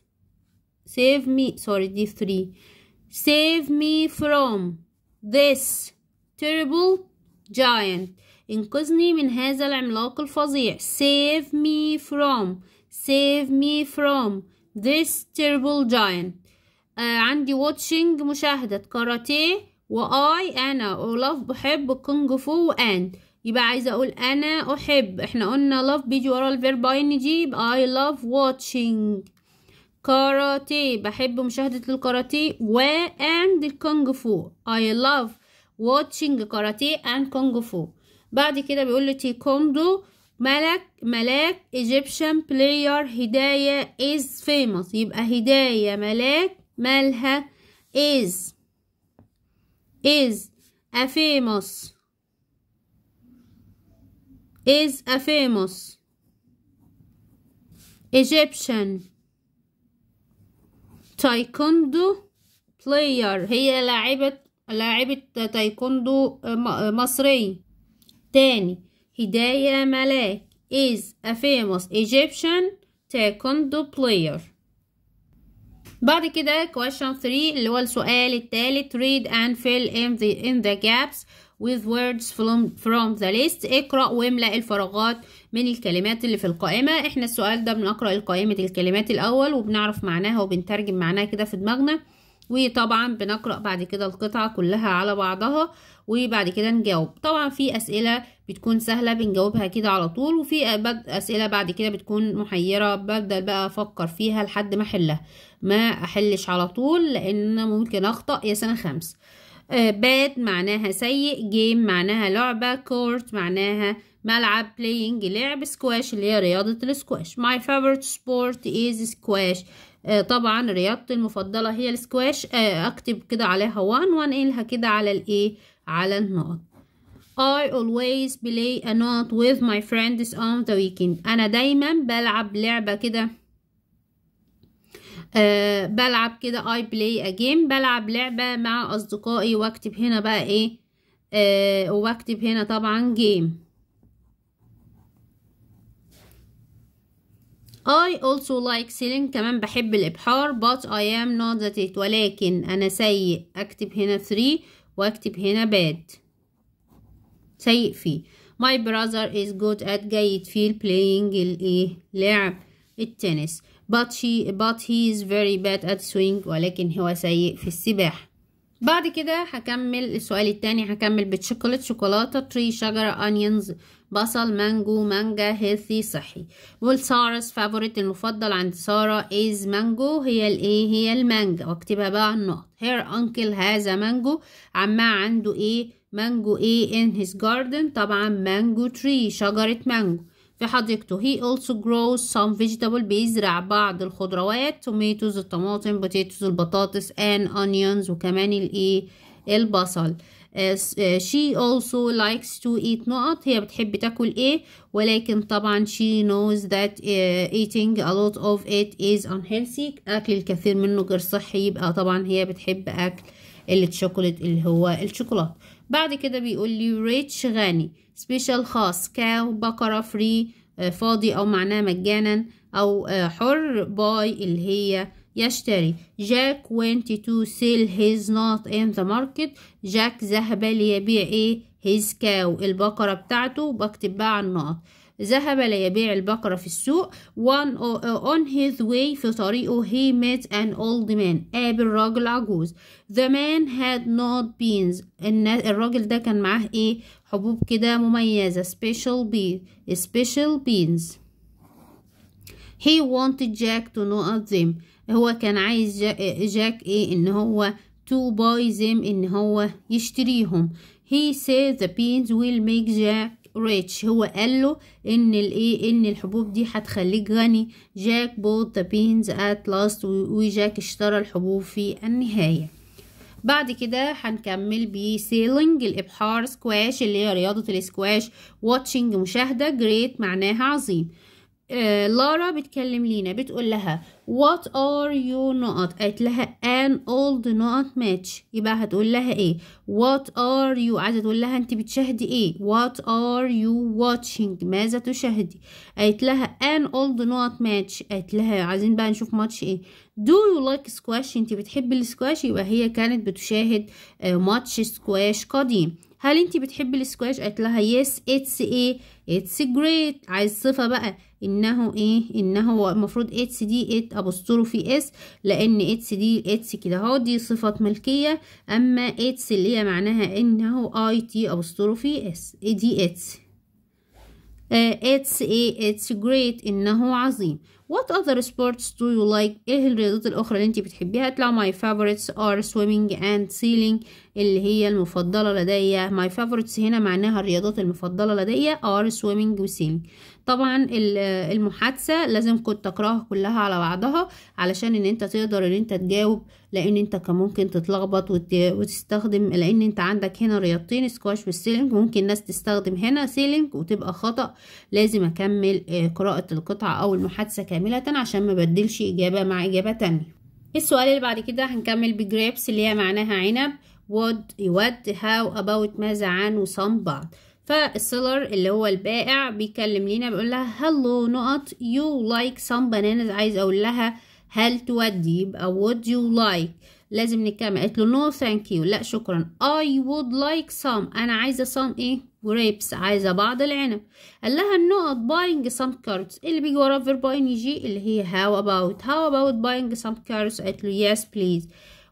save me sorry these three save me from this terrible giant انقذني من هذا العملاق الفظيع save me from save me from this terrible giant uh, عندي watching مشاهدة كاراتيه و I أنا love بحب كونج فو and يبقى عايزة أقول أنا أحب احنا قلنا love بيجي ورا الفيرب ing I love watching كاراتيه بحب مشاهدة الكاراتيه و and الكونج فو I love watching كاراتيه and كونغ فو بعد كده بيقول لي تيكوندو ملك ملاك ايجيبشن بلاير هداية is famous يبقى هداية ملاك مالها is is a famous is a famous Egyptian تايكوندو بلاير هي لاعبة لاعبة تايكوندو آه، آه، مصرية تاني هداية ملاك is a famous Egyptian تايكوندو player بعد كده question 3 اللي هو السؤال التالت read and fill in the in the gaps with words from, from the list اقرأ واملأ الفراغات من الكلمات اللي في القائمة احنا السؤال ده بنقرأ القائمة الكلمات الأول وبنعرف معناها وبنترجم معناها كده في دماغنا وطبعا بنقرأ بعد كده القطعة كلها على بعضها وبعد كده نجاوب طبعا في أسئلة بتكون سهلة بنجاوبها كده على طول وفي أسئلة بعد كده بتكون محيرة ببدأ بقى أفكر فيها لحد ما أحلها ما أحلش على طول لأن ممكن أخطأ يا سنة خمس باد آه، معناها سيء جيم معناها لعبة كورت معناها ملعب playing لعب سكواش اللي هي رياضة السكواش my favorite sport is squash آه، طبعا رياضتي المفضلة هي السكواش آه اكتب كده عليها وان وانقلها كده على الايه على النقط I always play a note with my friends on the weekend أنا دايما بلعب لعبة كده آه، بلعب كده اي بلاي اجيم بلعب لعبه مع اصدقائي واكتب هنا بقى ايه آه واكتب هنا طبعا جيم I also like sailing كمان بحب الإبحار but I am not that it ولكن أنا سيء أكتب هنا 3 وأكتب هنا bad سيء فيه My brother is good at جيد في playing الإيه لعب التنس but, she, but he is very bad at swing ولكن هو سيء في السباحة بعد كده هكمل السؤال التاني هكمل بالشوكولاتة شوكولاتة تري شجرة أنيونز بصل مانجو مانجا هيلثي صحي بول سارس فافوريت المفضل عند سارة إيز مانجو هي الايه هي المانجا واكتبها بقى النقط هير أنكل هذا مانجو mango عمها عنده ايه مانجو ايه in his garden طبعا مانجو تري شجرة مانجو في حديقته he also grows some vegetable بيزرع بعض الخضروات tomatoes الطماطم potatoes البطاطس and onions وكمان الايه البصل uh, she also likes to eat نقط هي بتحب تاكل ايه ولكن طبعا she knows that uh, eating a lot of it is unhealthy اكل الكثير منه غير صحي يبقى طبعا هي بتحب اكل الشوكولات اللي هو الشوكولاته بعد كده بيقول لي ريتش غني سبيشال خاص كاو بقرة فري آه، فاضي أو معناه مجانا أو آه، حر باي اللي هي يشتري جاك went to sell his not in the market جاك ذهب ليبيع ايه his cow البقرة بتاعته بكتب بقى النقط ذهب ليبيع البقرة في السوق one on his way في طريقه he met an old man قابل راجل عجوز the man had not beans الراجل ده كان معاه ايه حبوب كده مميزة special beans special beans he wanted Jack to know of them هو كان عايز جاك ايه ان هو to buy them ان هو يشتريهم he said the beans will make Jack ريتش هو قال له ان الايه ان الحبوب دي هتخليك غني جاك بوت ذا بينز ات لاست وجاك اشترى الحبوب في النهايه بعد كده هنكمل بسيلينج الابحار سكواش اللي هي رياضه الاسكواش واتشنج مشاهده جريت معناها عظيم آه، لارا بتكلم لينا بتقول لها what are your نقط قالت لها an old نقط match يبقى هتقول لها ايه what are you عايزه تقول لها انت بتشاهدي ايه what are you watching ماذا تشاهدي قالت لها an old نقط match قالت لها عايزين بقى نشوف ماتش ايه do you like squash انت بتحبي السكواش يبقى هي كانت بتشاهد آه، ماتش سكواش قديم هل انت بتحبي السكواش قالت لها yes it's a إيه؟ it's great عايز صفه بقى انه ايه انه هو المفروض اتس دي ات ابوستروفي اس لان اتس دي اتس كده اهو دي صفه ملكيه اما اتس اللي هي معناها انه اي تي ابوستروفي اس اي دي اتس اتس ايه اتس جريت انه عظيم What other sports do you like? ايه الرياضات الاخرى اللي انت بتحبيها؟ طلع my favorites are swimming and sailing اللي هي المفضلة لدي my favorites هنا معناها الرياضات المفضلة لدي are swimming و sailing طبعا المحادثه لازم كنت تقراها كلها على بعضها علشان ان انت تقدر ان انت تجاوب لان انت كان ممكن تتلخبط وتستخدم لان انت عندك هنا رياضتين سكواش والسيلينج ممكن ناس تستخدم هنا سيلينج وتبقى خطا لازم اكمل آه، قراءه القطعه او المحادثه كامله عشان ما بدلش اجابه مع اجابه تانية إيه السؤال اللي بعد كده هنكمل بجريبس اللي هي معناها عنب would يود how about ماذا عن وصم بعض فالسيلر اللي هو البائع بيكلم لينا بيقول لها هلو نقط يو لايك سام بانانز عايز اقول لها هل تودي يبقى وود يو لايك لازم نكمل قالت له نو ثانك يو لا شكرا اي وود لايك سام انا عايزه سام ايه جريبس عايزه بعض العنب قال لها النقط باينج سام كاردز اللي بيجي وراه فيرب ان يجي اللي هي هاو اباوت هاو اباوت باينج سام كاردز قالت له يس بليز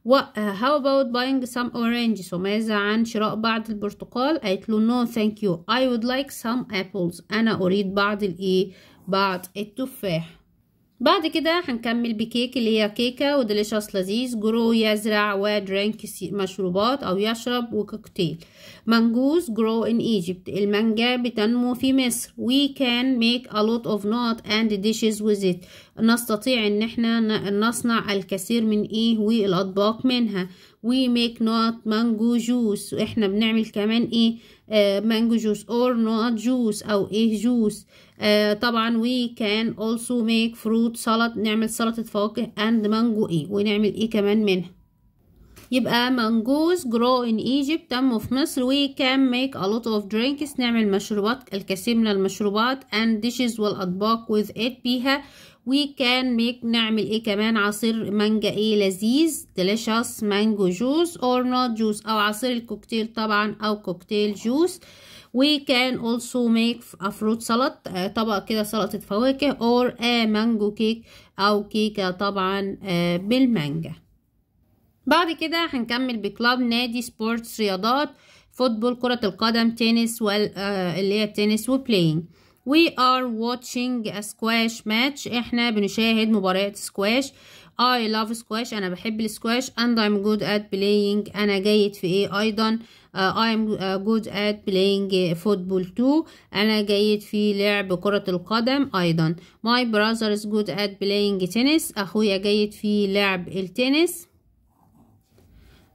و how about buying some oranges وماذا عن شراء بعض البرتقال قالت له no thank you I would like some apples أنا أريد بعض الإيه بعض التفاح بعد كده هنكمل بكيك اللي هي كيكة وديليشاس لذيذ جرو يزرع ودرينك مشروبات أو يشرب وكوكتيل منجوز جرو in Egypt المانجا بتنمو في مصر وي كان ميك a lot of not and dishes نستطيع ان احنا نصنع الكثير من ايه والأطباق منها we make not mango juice واحنا بنعمل كمان ايه آه mango juice or not juice او ايه جوس آه طبعا we can also make fruit salad نعمل سلطة فواكه and mango ايه ونعمل ايه كمان منها يبقى mangoes grow in Egypt تنمو في مصر we can make a lot of drinks نعمل مشروبات الكثير من المشروبات and dishes والأطباق with it بيها وكان ميك نعمل ايه كمان عصير مانجا ايه لذيذ ديليشس مانجو جوس اور نوت جوس او عصير الكوكتيل طبعا او كوكتيل جوس وكان also make a fruit salad آه، طبق كده سلطة فواكه or a mango cake او كيكة طبعا آه، بالمانجا بعد كده هنكمل بكلاب نادي سبورتس رياضات فوتبول كرة القدم تنس وال... آه، اللي هي التنس وبلاينج We are watching a squash match احنا بنشاهد مباراة سكواش I love squash أنا بحب السكواش and I'm good at playing أنا جيد في إيه أيضا uh, I'm good at playing football too أنا جيد في لعب كرة القدم أيضا My brother is good at playing tennis أخويا جيد في لعب التنس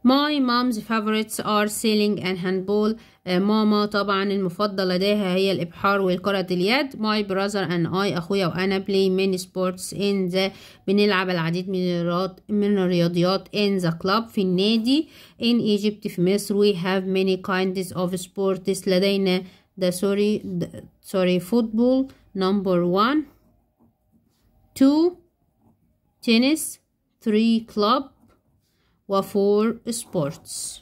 My mom's favorites are sailing and handball آه، ماما طبعا المفضلة لديها هي الإبحار والكرة اليد ماي براذر أن أي أخويا وأنا بلاي ميني سبورتس إن ذا بنلعب العديد من من الرياضيات إن ذا كلاب في النادي إن إيجيبت في مصر وي هاف ميني كايندز أوف سبورتس لدينا ذا سوري سوري فوتبول نمبر 1 2 تنس 3 كلاب وفور سبورتس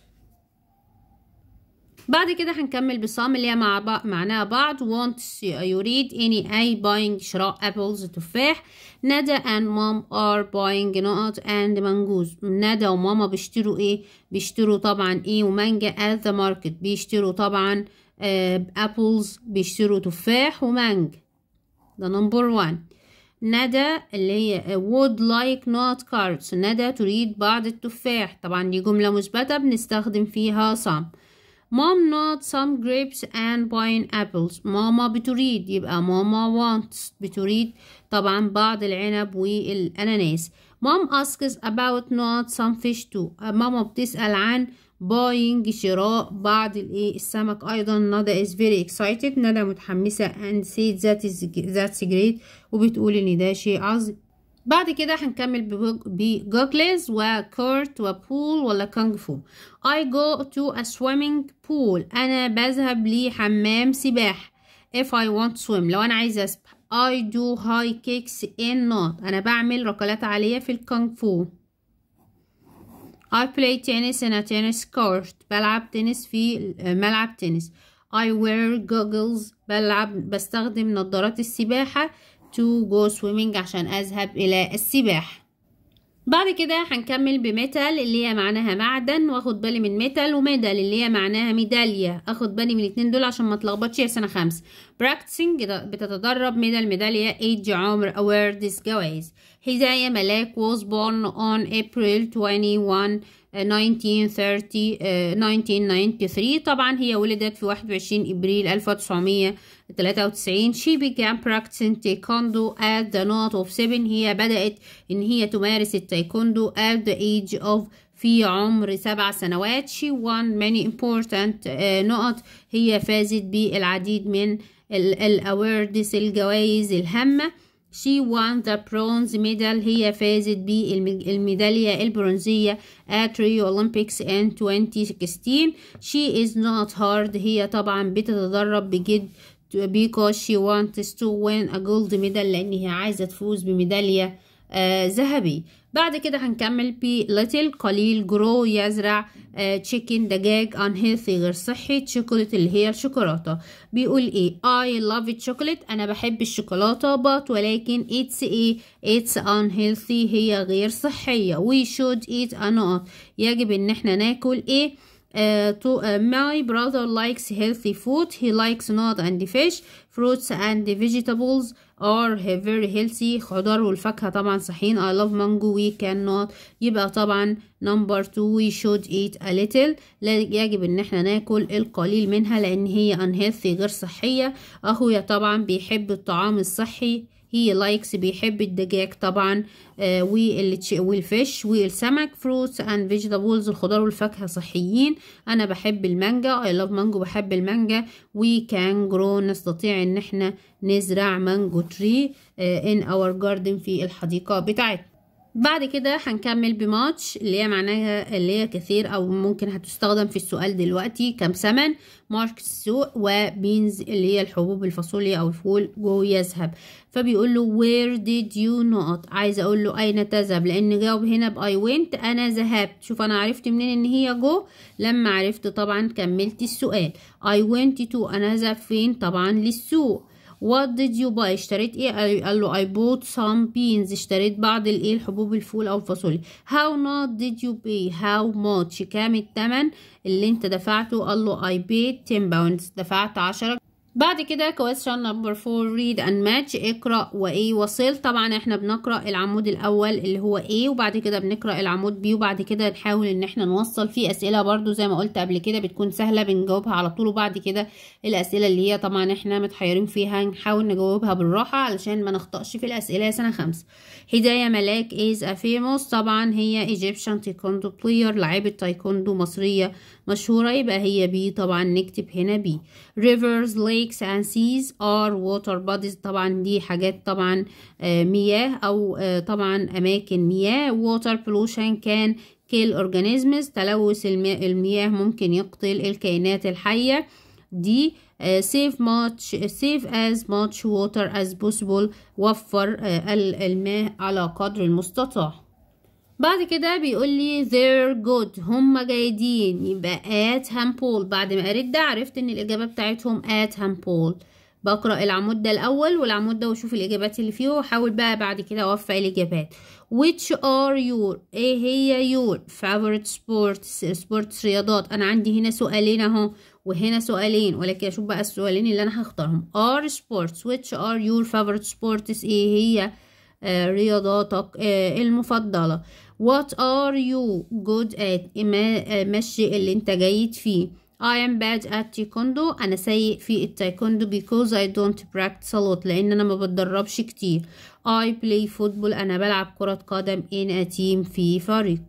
بعد كده هنكمل بصام اللي هي مع بق... معناها بعض wants يريد any I buying شراء apples تفاح ندى and mom are buying نقط and mangoes ندى وماما بيشتروا ايه بيشتروا طبعا ايه ومانجا at the market بيشتروا طبعا ابلز آه، بيشتروا تفاح ومانجا ده نمبر 1 ندى اللي هي would like not cards ندى تريد بعض التفاح طبعا دي جملة مثبتة بنستخدم فيها some Mom not some grapes and pineapples ماما بتريد يبقى ماما wants بتريد طبعا بعض العنب والأناناس Mom asks about not some fish too ماما بتسأل عن buying شراء بعض السمك ايضا ندى is very excited ندى متحمسة and said that is that's great وبتقول ان ده شيء عظيم بعد كده هنكمل بجوجلز وكورت وبول ولا كونغ فو I go to a swimming pool أنا بذهب لحمام سباحة if I want to swim لو أنا عايزة أسبح I do high kicks in not أنا بعمل ركلات عالية في الكونغ فو I play tennis in a tennis court بلعب تنس في ملعب تنس I wear goggles بلعب بستخدم نظارات السباحة to go swimming عشان أذهب إلى السباحة بعد كده هنكمل بميتال اللي هي معناها معدن واخد بالي من ميتال وميدال اللي هي معناها ميدالية اخد بالي من الاتنين دول عشان ما اتلخبطش يا سنة خمسة براكتسنج بتتدرب ميدال ميدالية ايدج عمر awareness جوائز هزايا ملاك was born on April 21 1930 آه، 1993 آه، طبعا هي ولدت في 21 ابريل 1993 she began practicing taekwondo at the age of 7 هي بدأت ان هي تمارس التايكوندو at the age of في عمر سبع سنوات she won many important آه، نقط هي فازت بالعديد من الاوردس الجوائز الهامه She won the bronze medal هي فازت بالميدالية البرونزية at Rio Olympics in 2016 she is not hard هي طبعا بتتدرب بجد because she wants to win a gold medal لأن هي عايزة تفوز بميدالية ذهبي uh, بعد كده هنكمل بي little قليل جرو يزرع تشيكن chicken دجاج unhealthy غير صحي chocolate اللي هي الشوكولاتة بيقول ايه I love chocolate أنا بحب الشوكولاتة بات ولكن اتس ايه ان unhealthy هي غير صحية we should eat a nut يجب ان احنا ناكل ايه Uh, to, uh, my brother likes healthy food he likes nuts and fish fruits and vegetables are very healthy خضار والفاكهة طبعا صحيين I love mango we cannot يبقى طبعا number two we should eat a little يجب ان احنا ناكل القليل منها لان هي unhealthy غير صحية اخويا طبعا بيحب الطعام الصحي هي لايكس بيحب الدجاج طبعا آه والفش والسمك فروتس اند فيجيتابلز الخضار والفاكهه صحيين انا بحب المانجا اي لاف مانجو بحب المانجا كان جرو نستطيع ان احنا نزرع مانجو تري ان اور جاردن في الحديقه بتاعتنا بعد كده هنكمل بماتش اللي هي معناها اللي هي كثير او ممكن هتستخدم في السؤال دلوقتي كم ثمن مارك السوق وبينز اللي هي الحبوب الفاصوليا او الفول جو يذهب فبيقول له where did you not عايزه اقول له اين تذهب لان جاوب هنا باي went انا ذهبت شوف انا عرفت منين ان هي جو لما عرفت طبعا كملت السؤال I went to انا ذهب فين طبعا للسوق what did you buy اشتريت ايه قال له I bought some beans اشتريت بعض الايه الحبوب الفول او الفاصوليا how much did you pay how much كام التمن اللي انت دفعته قال له I paid 10 pounds دفعت 10 بعد كده question number four read and match اقرأ وايه وصل طبعا احنا بنقرأ العمود الأول اللي هو ايه وبعد كده بنقرأ العمود بي وبعد كده نحاول ان احنا نوصل في أسئلة برضو زي ما قلت قبل كده بتكون سهلة بنجاوبها على طول وبعد كده الأسئلة اللي هي طبعا احنا متحيرين فيها نحاول نجاوبها بالراحة علشان ما نخطأش في الأسئلة سنة خمسة هداية ملاك is a famous طبعا هي Egyptian taekwondo player لعبة تايكوندو مصرية مشهورة يبقى هي بي طبعا نكتب هنا بي rivers lakes and seas are water bodies طبعا دي حاجات طبعا آه، مياه أو آه، طبعا أماكن مياه water pollution can kill organisms تلوث المياه ممكن يقتل الكائنات الحية دي آه، save much save as much water as possible وفر الماء على قدر المستطاع بعد كده بيقول لي they're good هم جيدين يبقى at Hampole بعد ما قريت ده عرفت ان الاجابه بتاعتهم at Hampole بقرا العمود ده الاول والعمود ده واشوف الاجابات اللي فيه واحاول بقى بعد كده اوفق الاجابات which are your ايه هي your favorite sports sports رياضات انا عندي هنا سؤالين اهو وهنا سؤالين ولكن اشوف بقى السؤالين اللي انا هختارهم are sports which are your favorite sports ايه هي آه رياضاتك آه المفضله What are you good at ماشي اللي انت جيد فيه I am bad at taekwondo أنا سيء في التايكوندو because I don't practice a lot لأن أنا ما بتدربش كتير I play football أنا بلعب كرة قدم in a team في فريق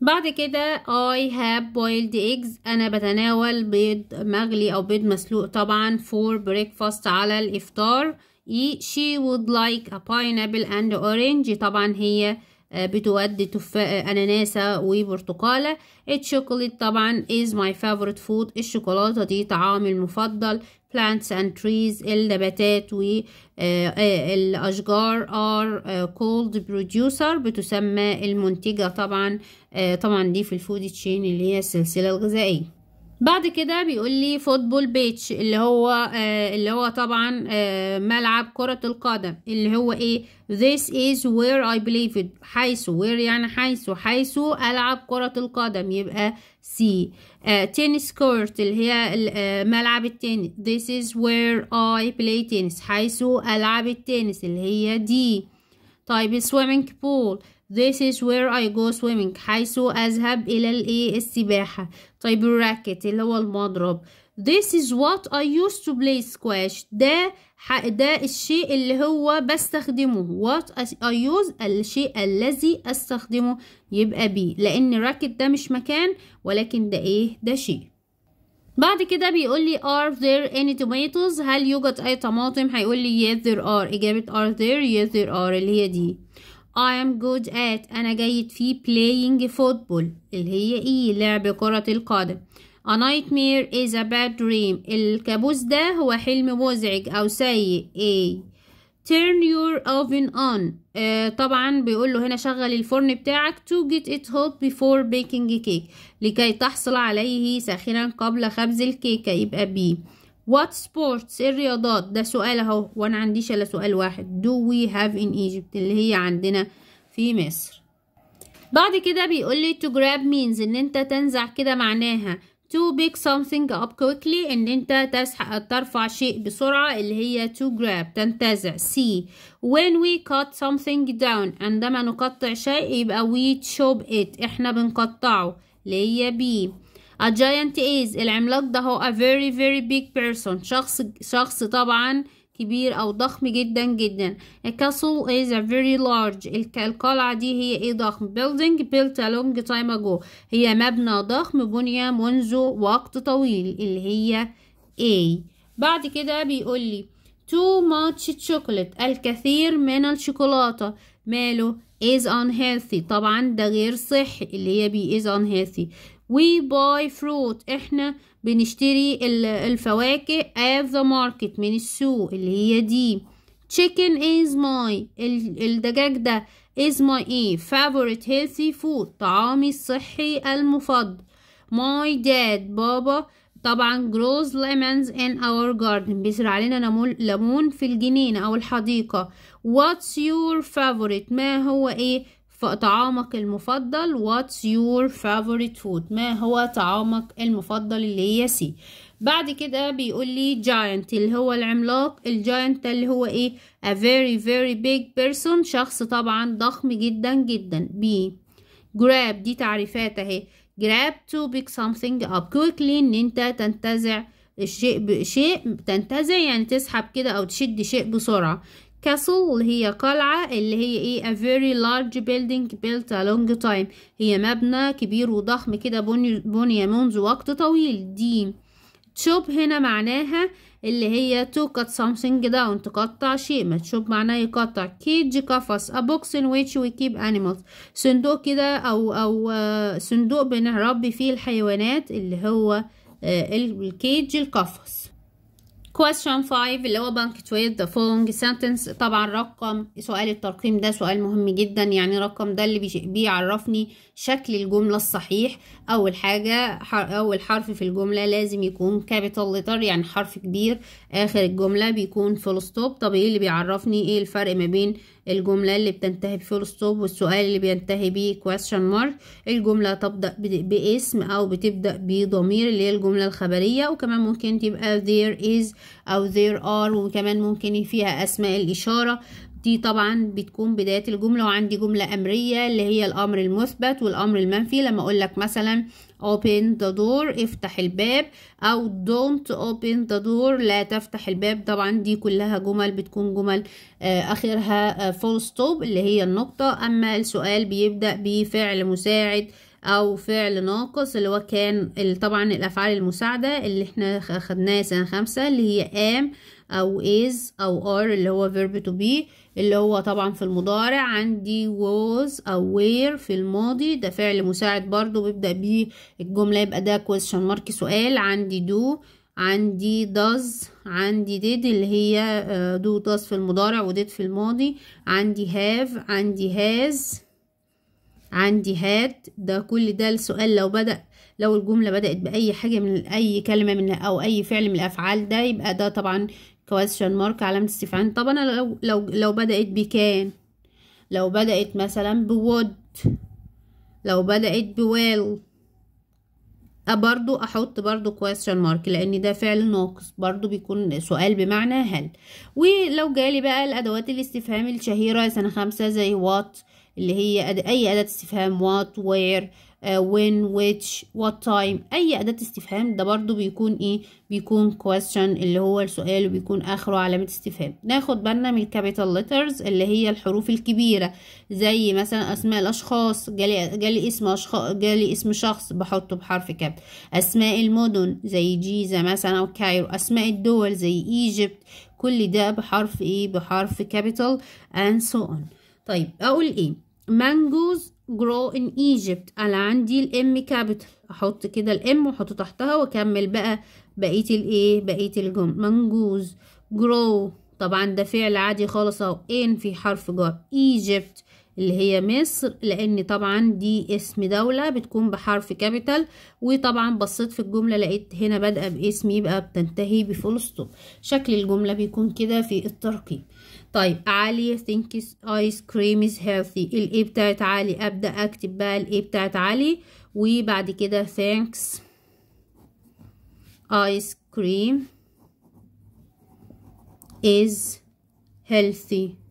بعد كده I have boiled eggs أنا بتناول بيض مغلي أو بيض مسلوق طبعا for breakfast على الإفطار E she would like a pineapple and orange طبعا هي آه، بتؤدي تفا... آه، اناناسه وبرتقاله الشوكولات طبعا is my favorite food الشوكولاته دي طعامي المفضل plants and trees النباتات والاشجار آه، are called producer بتسمى المنتجه طبعا طبعا دي في الفود تشين اللي هي السلسله الغذائيه بعد كده بيقول لي فوتبول بيتش اللي هو آه اللي هو طبعا آه ملعب كرة القدم اللي هو ايه this is where I believe it حيث where يعني حيث حيث ألعب كرة القدم يبقى C آه tennis court اللي هي آه ملعب التنس this is where I play tennis حيث ألعب التنس اللي هي D طيب swimming pool This is where I go swimming حيث أذهب إلى الإيه السباحة طيب الراكت اللي هو المضرب This is what I used to play squash ده ده الشيء اللي هو بستخدمه what I use الشيء الذي استخدمه يبقى بي لأن راكت ده مش مكان ولكن ده إيه ده شيء بعد كده بيقول لي are there any tomatoes هل يوجد أي طماطم هيقول لي yes there are إجابة are there yes there are اللي هي دي I am good at أنا جيد في playing football اللي هي إيه لعب كرة القدم A nightmare is a bad dream الكابوس ده هو حلم مزعج أو سيء A turn your oven on آه طبعا بيقول له هنا شغل الفرن بتاعك to get it hot before baking cake لكي تحصل عليه ساخنا قبل خبز الكيكة يبقى B What sports الرياضات ده سؤال اهو وانا عنديش الا سؤال واحد do we have in Egypt اللي هي عندنا في مصر بعد كده بيقول لي to grab means ان انت تنزع كده معناها to pick something up quickly ان انت تسحق ترفع شيء بسرعة اللي هي to grab تنتزع see when we cut something down عندما نقطع شيء يبقى we chop it احنا بنقطعه اللي هي B A giant is العملاق ده هو a very very big person شخص شخص طبعا كبير أو ضخم جدا جدا a castle is a very large القلعة دي هي ايه ضخم building built a long time ago هي مبنى ضخم بني منذ وقت طويل اللي هي A بعد كده بيقول لي too much chocolate الكثير من الشوكولاتة ماله is unhealthy طبعا ده غير صحي اللي هي بي is unhealthy we buy fruit احنا بنشتري الفواكه at the market من السوق اللي هي دي chicken is my الدجاج ده is my ايه favorite healthy food طعامي الصحي المفضل my dad بابا طبعا grows lemons in our garden بيزرع لنا ليمون في الجنينة أو الحديقة what's your favorite ما هو ايه طعامك المفضل what's your favorite food ما هو طعامك المفضل اللي هي سي بعد كده بيقول لي giant اللي هو العملاق الجاينت اللي هو ايه a very very big person شخص طبعا ضخم جدا جدا بي grab دي تعريفات اهي grab to pick something up quickly ان انت تنتزع الشيء بشيء تنتزع يعني تسحب كده او تشد شيء بسرعة castle هي قلعة اللي هي ايه a very large building built a long time هي مبنى كبير وضخم كده بني, بني منذ وقت طويل دي تشوب هنا معناها اللي هي to cut something down تقطع شيء ما تشوب معناه يقطع cage قفص a box in which we keep animals صندوق كده او او آه، صندوق بنربي فيه الحيوانات اللي هو آه، الكيج القفص question 5 اللي هو punctuate the following sentence طبعا رقم سؤال الترقيم ده سؤال مهم جدا يعني رقم ده اللي بيعرفني شكل الجملة الصحيح أول حاجة أول حرف في الجملة لازم يكون كابيتال لتر يعني حرف كبير آخر الجملة بيكون فول ستوب طب إيه اللي بيعرفني إيه الفرق ما بين الجملة اللي بتنتهي بفول ستوب والسؤال اللي بينتهي بيه question mark الجملة تبدأ باسم أو بتبدأ بضمير اللي هي الجملة الخبرية وكمان ممكن تبقى there is أو there are وكمان ممكن فيها أسماء الإشارة دي طبعا بتكون بداية الجملة وعندي جملة أمرية اللي هي الأمر المثبت والأمر المنفي لما أقول لك مثلا open the door افتح الباب أو don't open the door لا تفتح الباب طبعا دي كلها جمل بتكون جمل آه، آخرها آه، full stop اللي هي النقطة أما السؤال بيبدأ بفعل مساعد او فعل ناقص اللي هو كان طبعا الافعال المساعده اللي احنا خدناها سنه خمسة اللي هي am او is او are اللي هو verb to be اللي هو طبعا في المضارع عندي was او were في الماضي ده فعل مساعد برضو بيبدأ بيه الجملة يبقى ده question mark سؤال عندي do عندي does عندي did اللي هي آه، do does في المضارع و did في الماضي عندي have عندي has عندي had ده كل ده السؤال لو بدأ لو الجملة بدأت بأي حاجة من أي كلمة من أو أي فعل من الأفعال ده يبقى ده طبعا كويشن مارك علامة استفهام طب انا لو لو لو بدأت بكان لو بدأت مثلا بود لو بدأت بويل برضو احط برضو question mark لان ده فعل ناقص برضو بيكون سؤال بمعنى هل ولو جالي بقى الادوات الاستفهام الشهيرة سنة خمسة زي what اللي هي اي اداة استفهام what where آه، when which what time اي اداة استفهام ده برضو بيكون ايه بيكون question اللي هو السؤال وبيكون اخره علامة استفهام ناخد بالنا من الكابيتال letters اللي هي الحروف الكبيرة زي مثلا اسماء الاشخاص جالي, جالي اسم اشخاص جالي اسم شخص بحطه بحرف كاب اسماء المدن زي جيزة مثلا او كايرو اسماء الدول زي ايجيبت كل ده بحرف ايه بحرف كابيتال and so on طيب اقول ايه mangoes grow in Egypt انا عندي الام كابيتال احط كده الام واحط تحتها واكمل بقى بقيه الايه بقيه الجمل منجوز grow طبعا ده فعل عادي خالص اهو ان في حرف جر Egypt اللي هي مصر لان طبعا دي اسم دولة بتكون بحرف كابيتال وطبعا بصيت في الجملة لقيت هنا بادئة باسم يبقى بتنتهي بفول ستوب شكل الجملة بيكون كده في الترقيب طيب علي think ice cream is healthy الايه بتاعت علي ابدا اكتب بقى الايه بتاعت علي وبعد كده thanks ice cream is healthy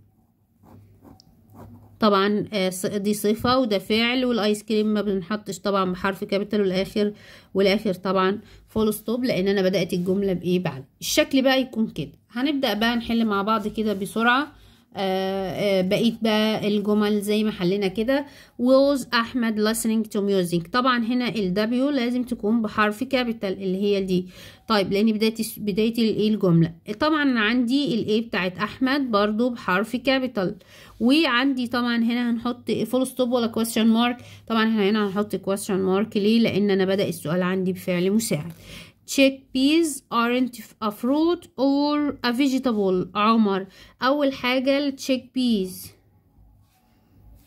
طبعا آه، دي صفة وده فعل والايس كريم ما بنحطش طبعا بحرف كابيتال والاخر والاخر طبعا فول ستوب لان انا بدات الجمله بايه بعد الشكل بقى يكون كده هنبدا بقى نحل مع بعض كده بسرعه آه، آه، بقيت بقى الجمل زي ما حلينا كده was احمد listening to music طبعا هنا ال W لازم تكون بحرف كابيتال اللي هي دي طيب لان بدايه بدايه الايه الجمله طبعا عندي الايه بتاعت احمد برضو بحرف كابيتال وعندي طبعا هنا هنحط فول ستوب ولا كويشن مارك طبعا هنا هنحط كويشن مارك ليه لان انا بدا السؤال عندي بفعل مساعد chickpeas aren't a fruit or a vegetable عمر أول حاجة ال c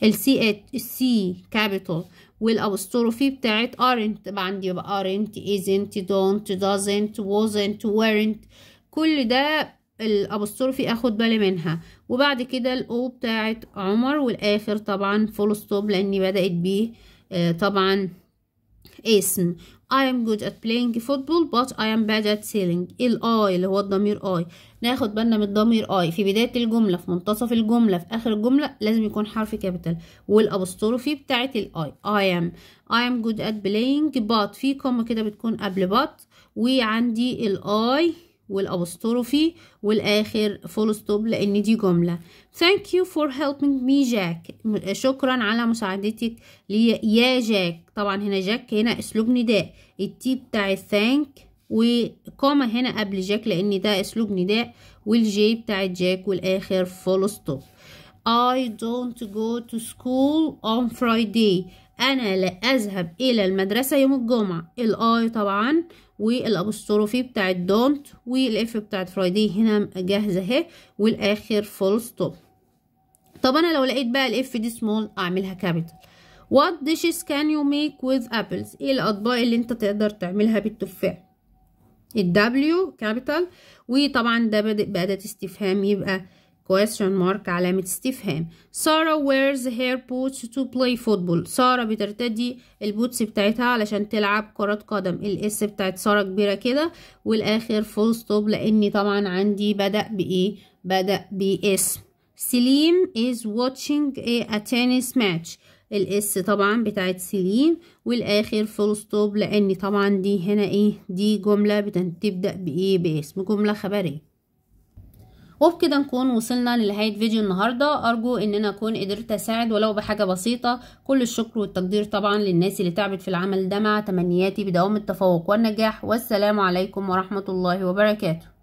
السي السي كابيتال والابوستروفي بتاعت aren't بقى عندي يبقى aren't isn't don't doesn't wasn't weren't كل ده الابوستروفي اخد بالي منها وبعد كده الاو بتاعت عمر والاخر طبعا فول ستوب لاني بدات بيه آه، طبعا اسم I am good at playing football but I am bad at sailing ال I اللي هو الضمير I ناخد بالنا من الضمير I في بداية الجملة في منتصف الجملة في آخر الجملة لازم يكون حرف كابيتال والأبوستروفي بتاعت ال I I am I am good at playing but في كومة كده بتكون قبل but وعندي ال I والأبوستروفي والآخر فول ستوب لأن دي جملة thank you for helping me جاك شكرا على مساعدتك ليا يا جاك طبعا هنا جاك هنا أسلوب نداء التي بتاع thank وكوما هنا قبل جاك لأن ده أسلوب نداء والجي بتاع جاك والآخر فول ستوب I don't go to school on Friday أنا لا أذهب إلى المدرسة يوم الجمعة الآي طبعا والابوستروفي بتاع دونت والاف بتاعت فرايداي هنا جاهزه اهي والاخر فول ستوب طب انا لو لقيت بقى الاف دي سمول اعملها كابيتال وات dishes كان يو ميك وذ ابلز ايه الاطباق اللي انت تقدر تعملها بالتفاح الدبليو كابيتال وطبعا ده بادئ بأداة استفهام يبقى question mark علامة استفهام سارة wears her boots to play football سارة بترتدي البوتس بتاعتها علشان تلعب كرة قدم الاس بتاعت سارة كبيرة كده والاخر full stop لاني طبعا عندي بدأ بايه e، بدأ باس سليم is watching a tennis match الاس طبعا بتاعت سليم والاخر فول ستوب لان طبعا دي هنا ايه دي جمله بتبدا بايه e، باسم جمله خبريه وبكده نكون وصلنا لنهاية فيديو النهاردة أرجو إن أنا أكون قدرت أساعد ولو بحاجة بسيطة كل الشكر والتقدير طبعا للناس اللي تعبت في العمل ده مع تمنياتي بدوام التفوق والنجاح والسلام عليكم ورحمة الله وبركاته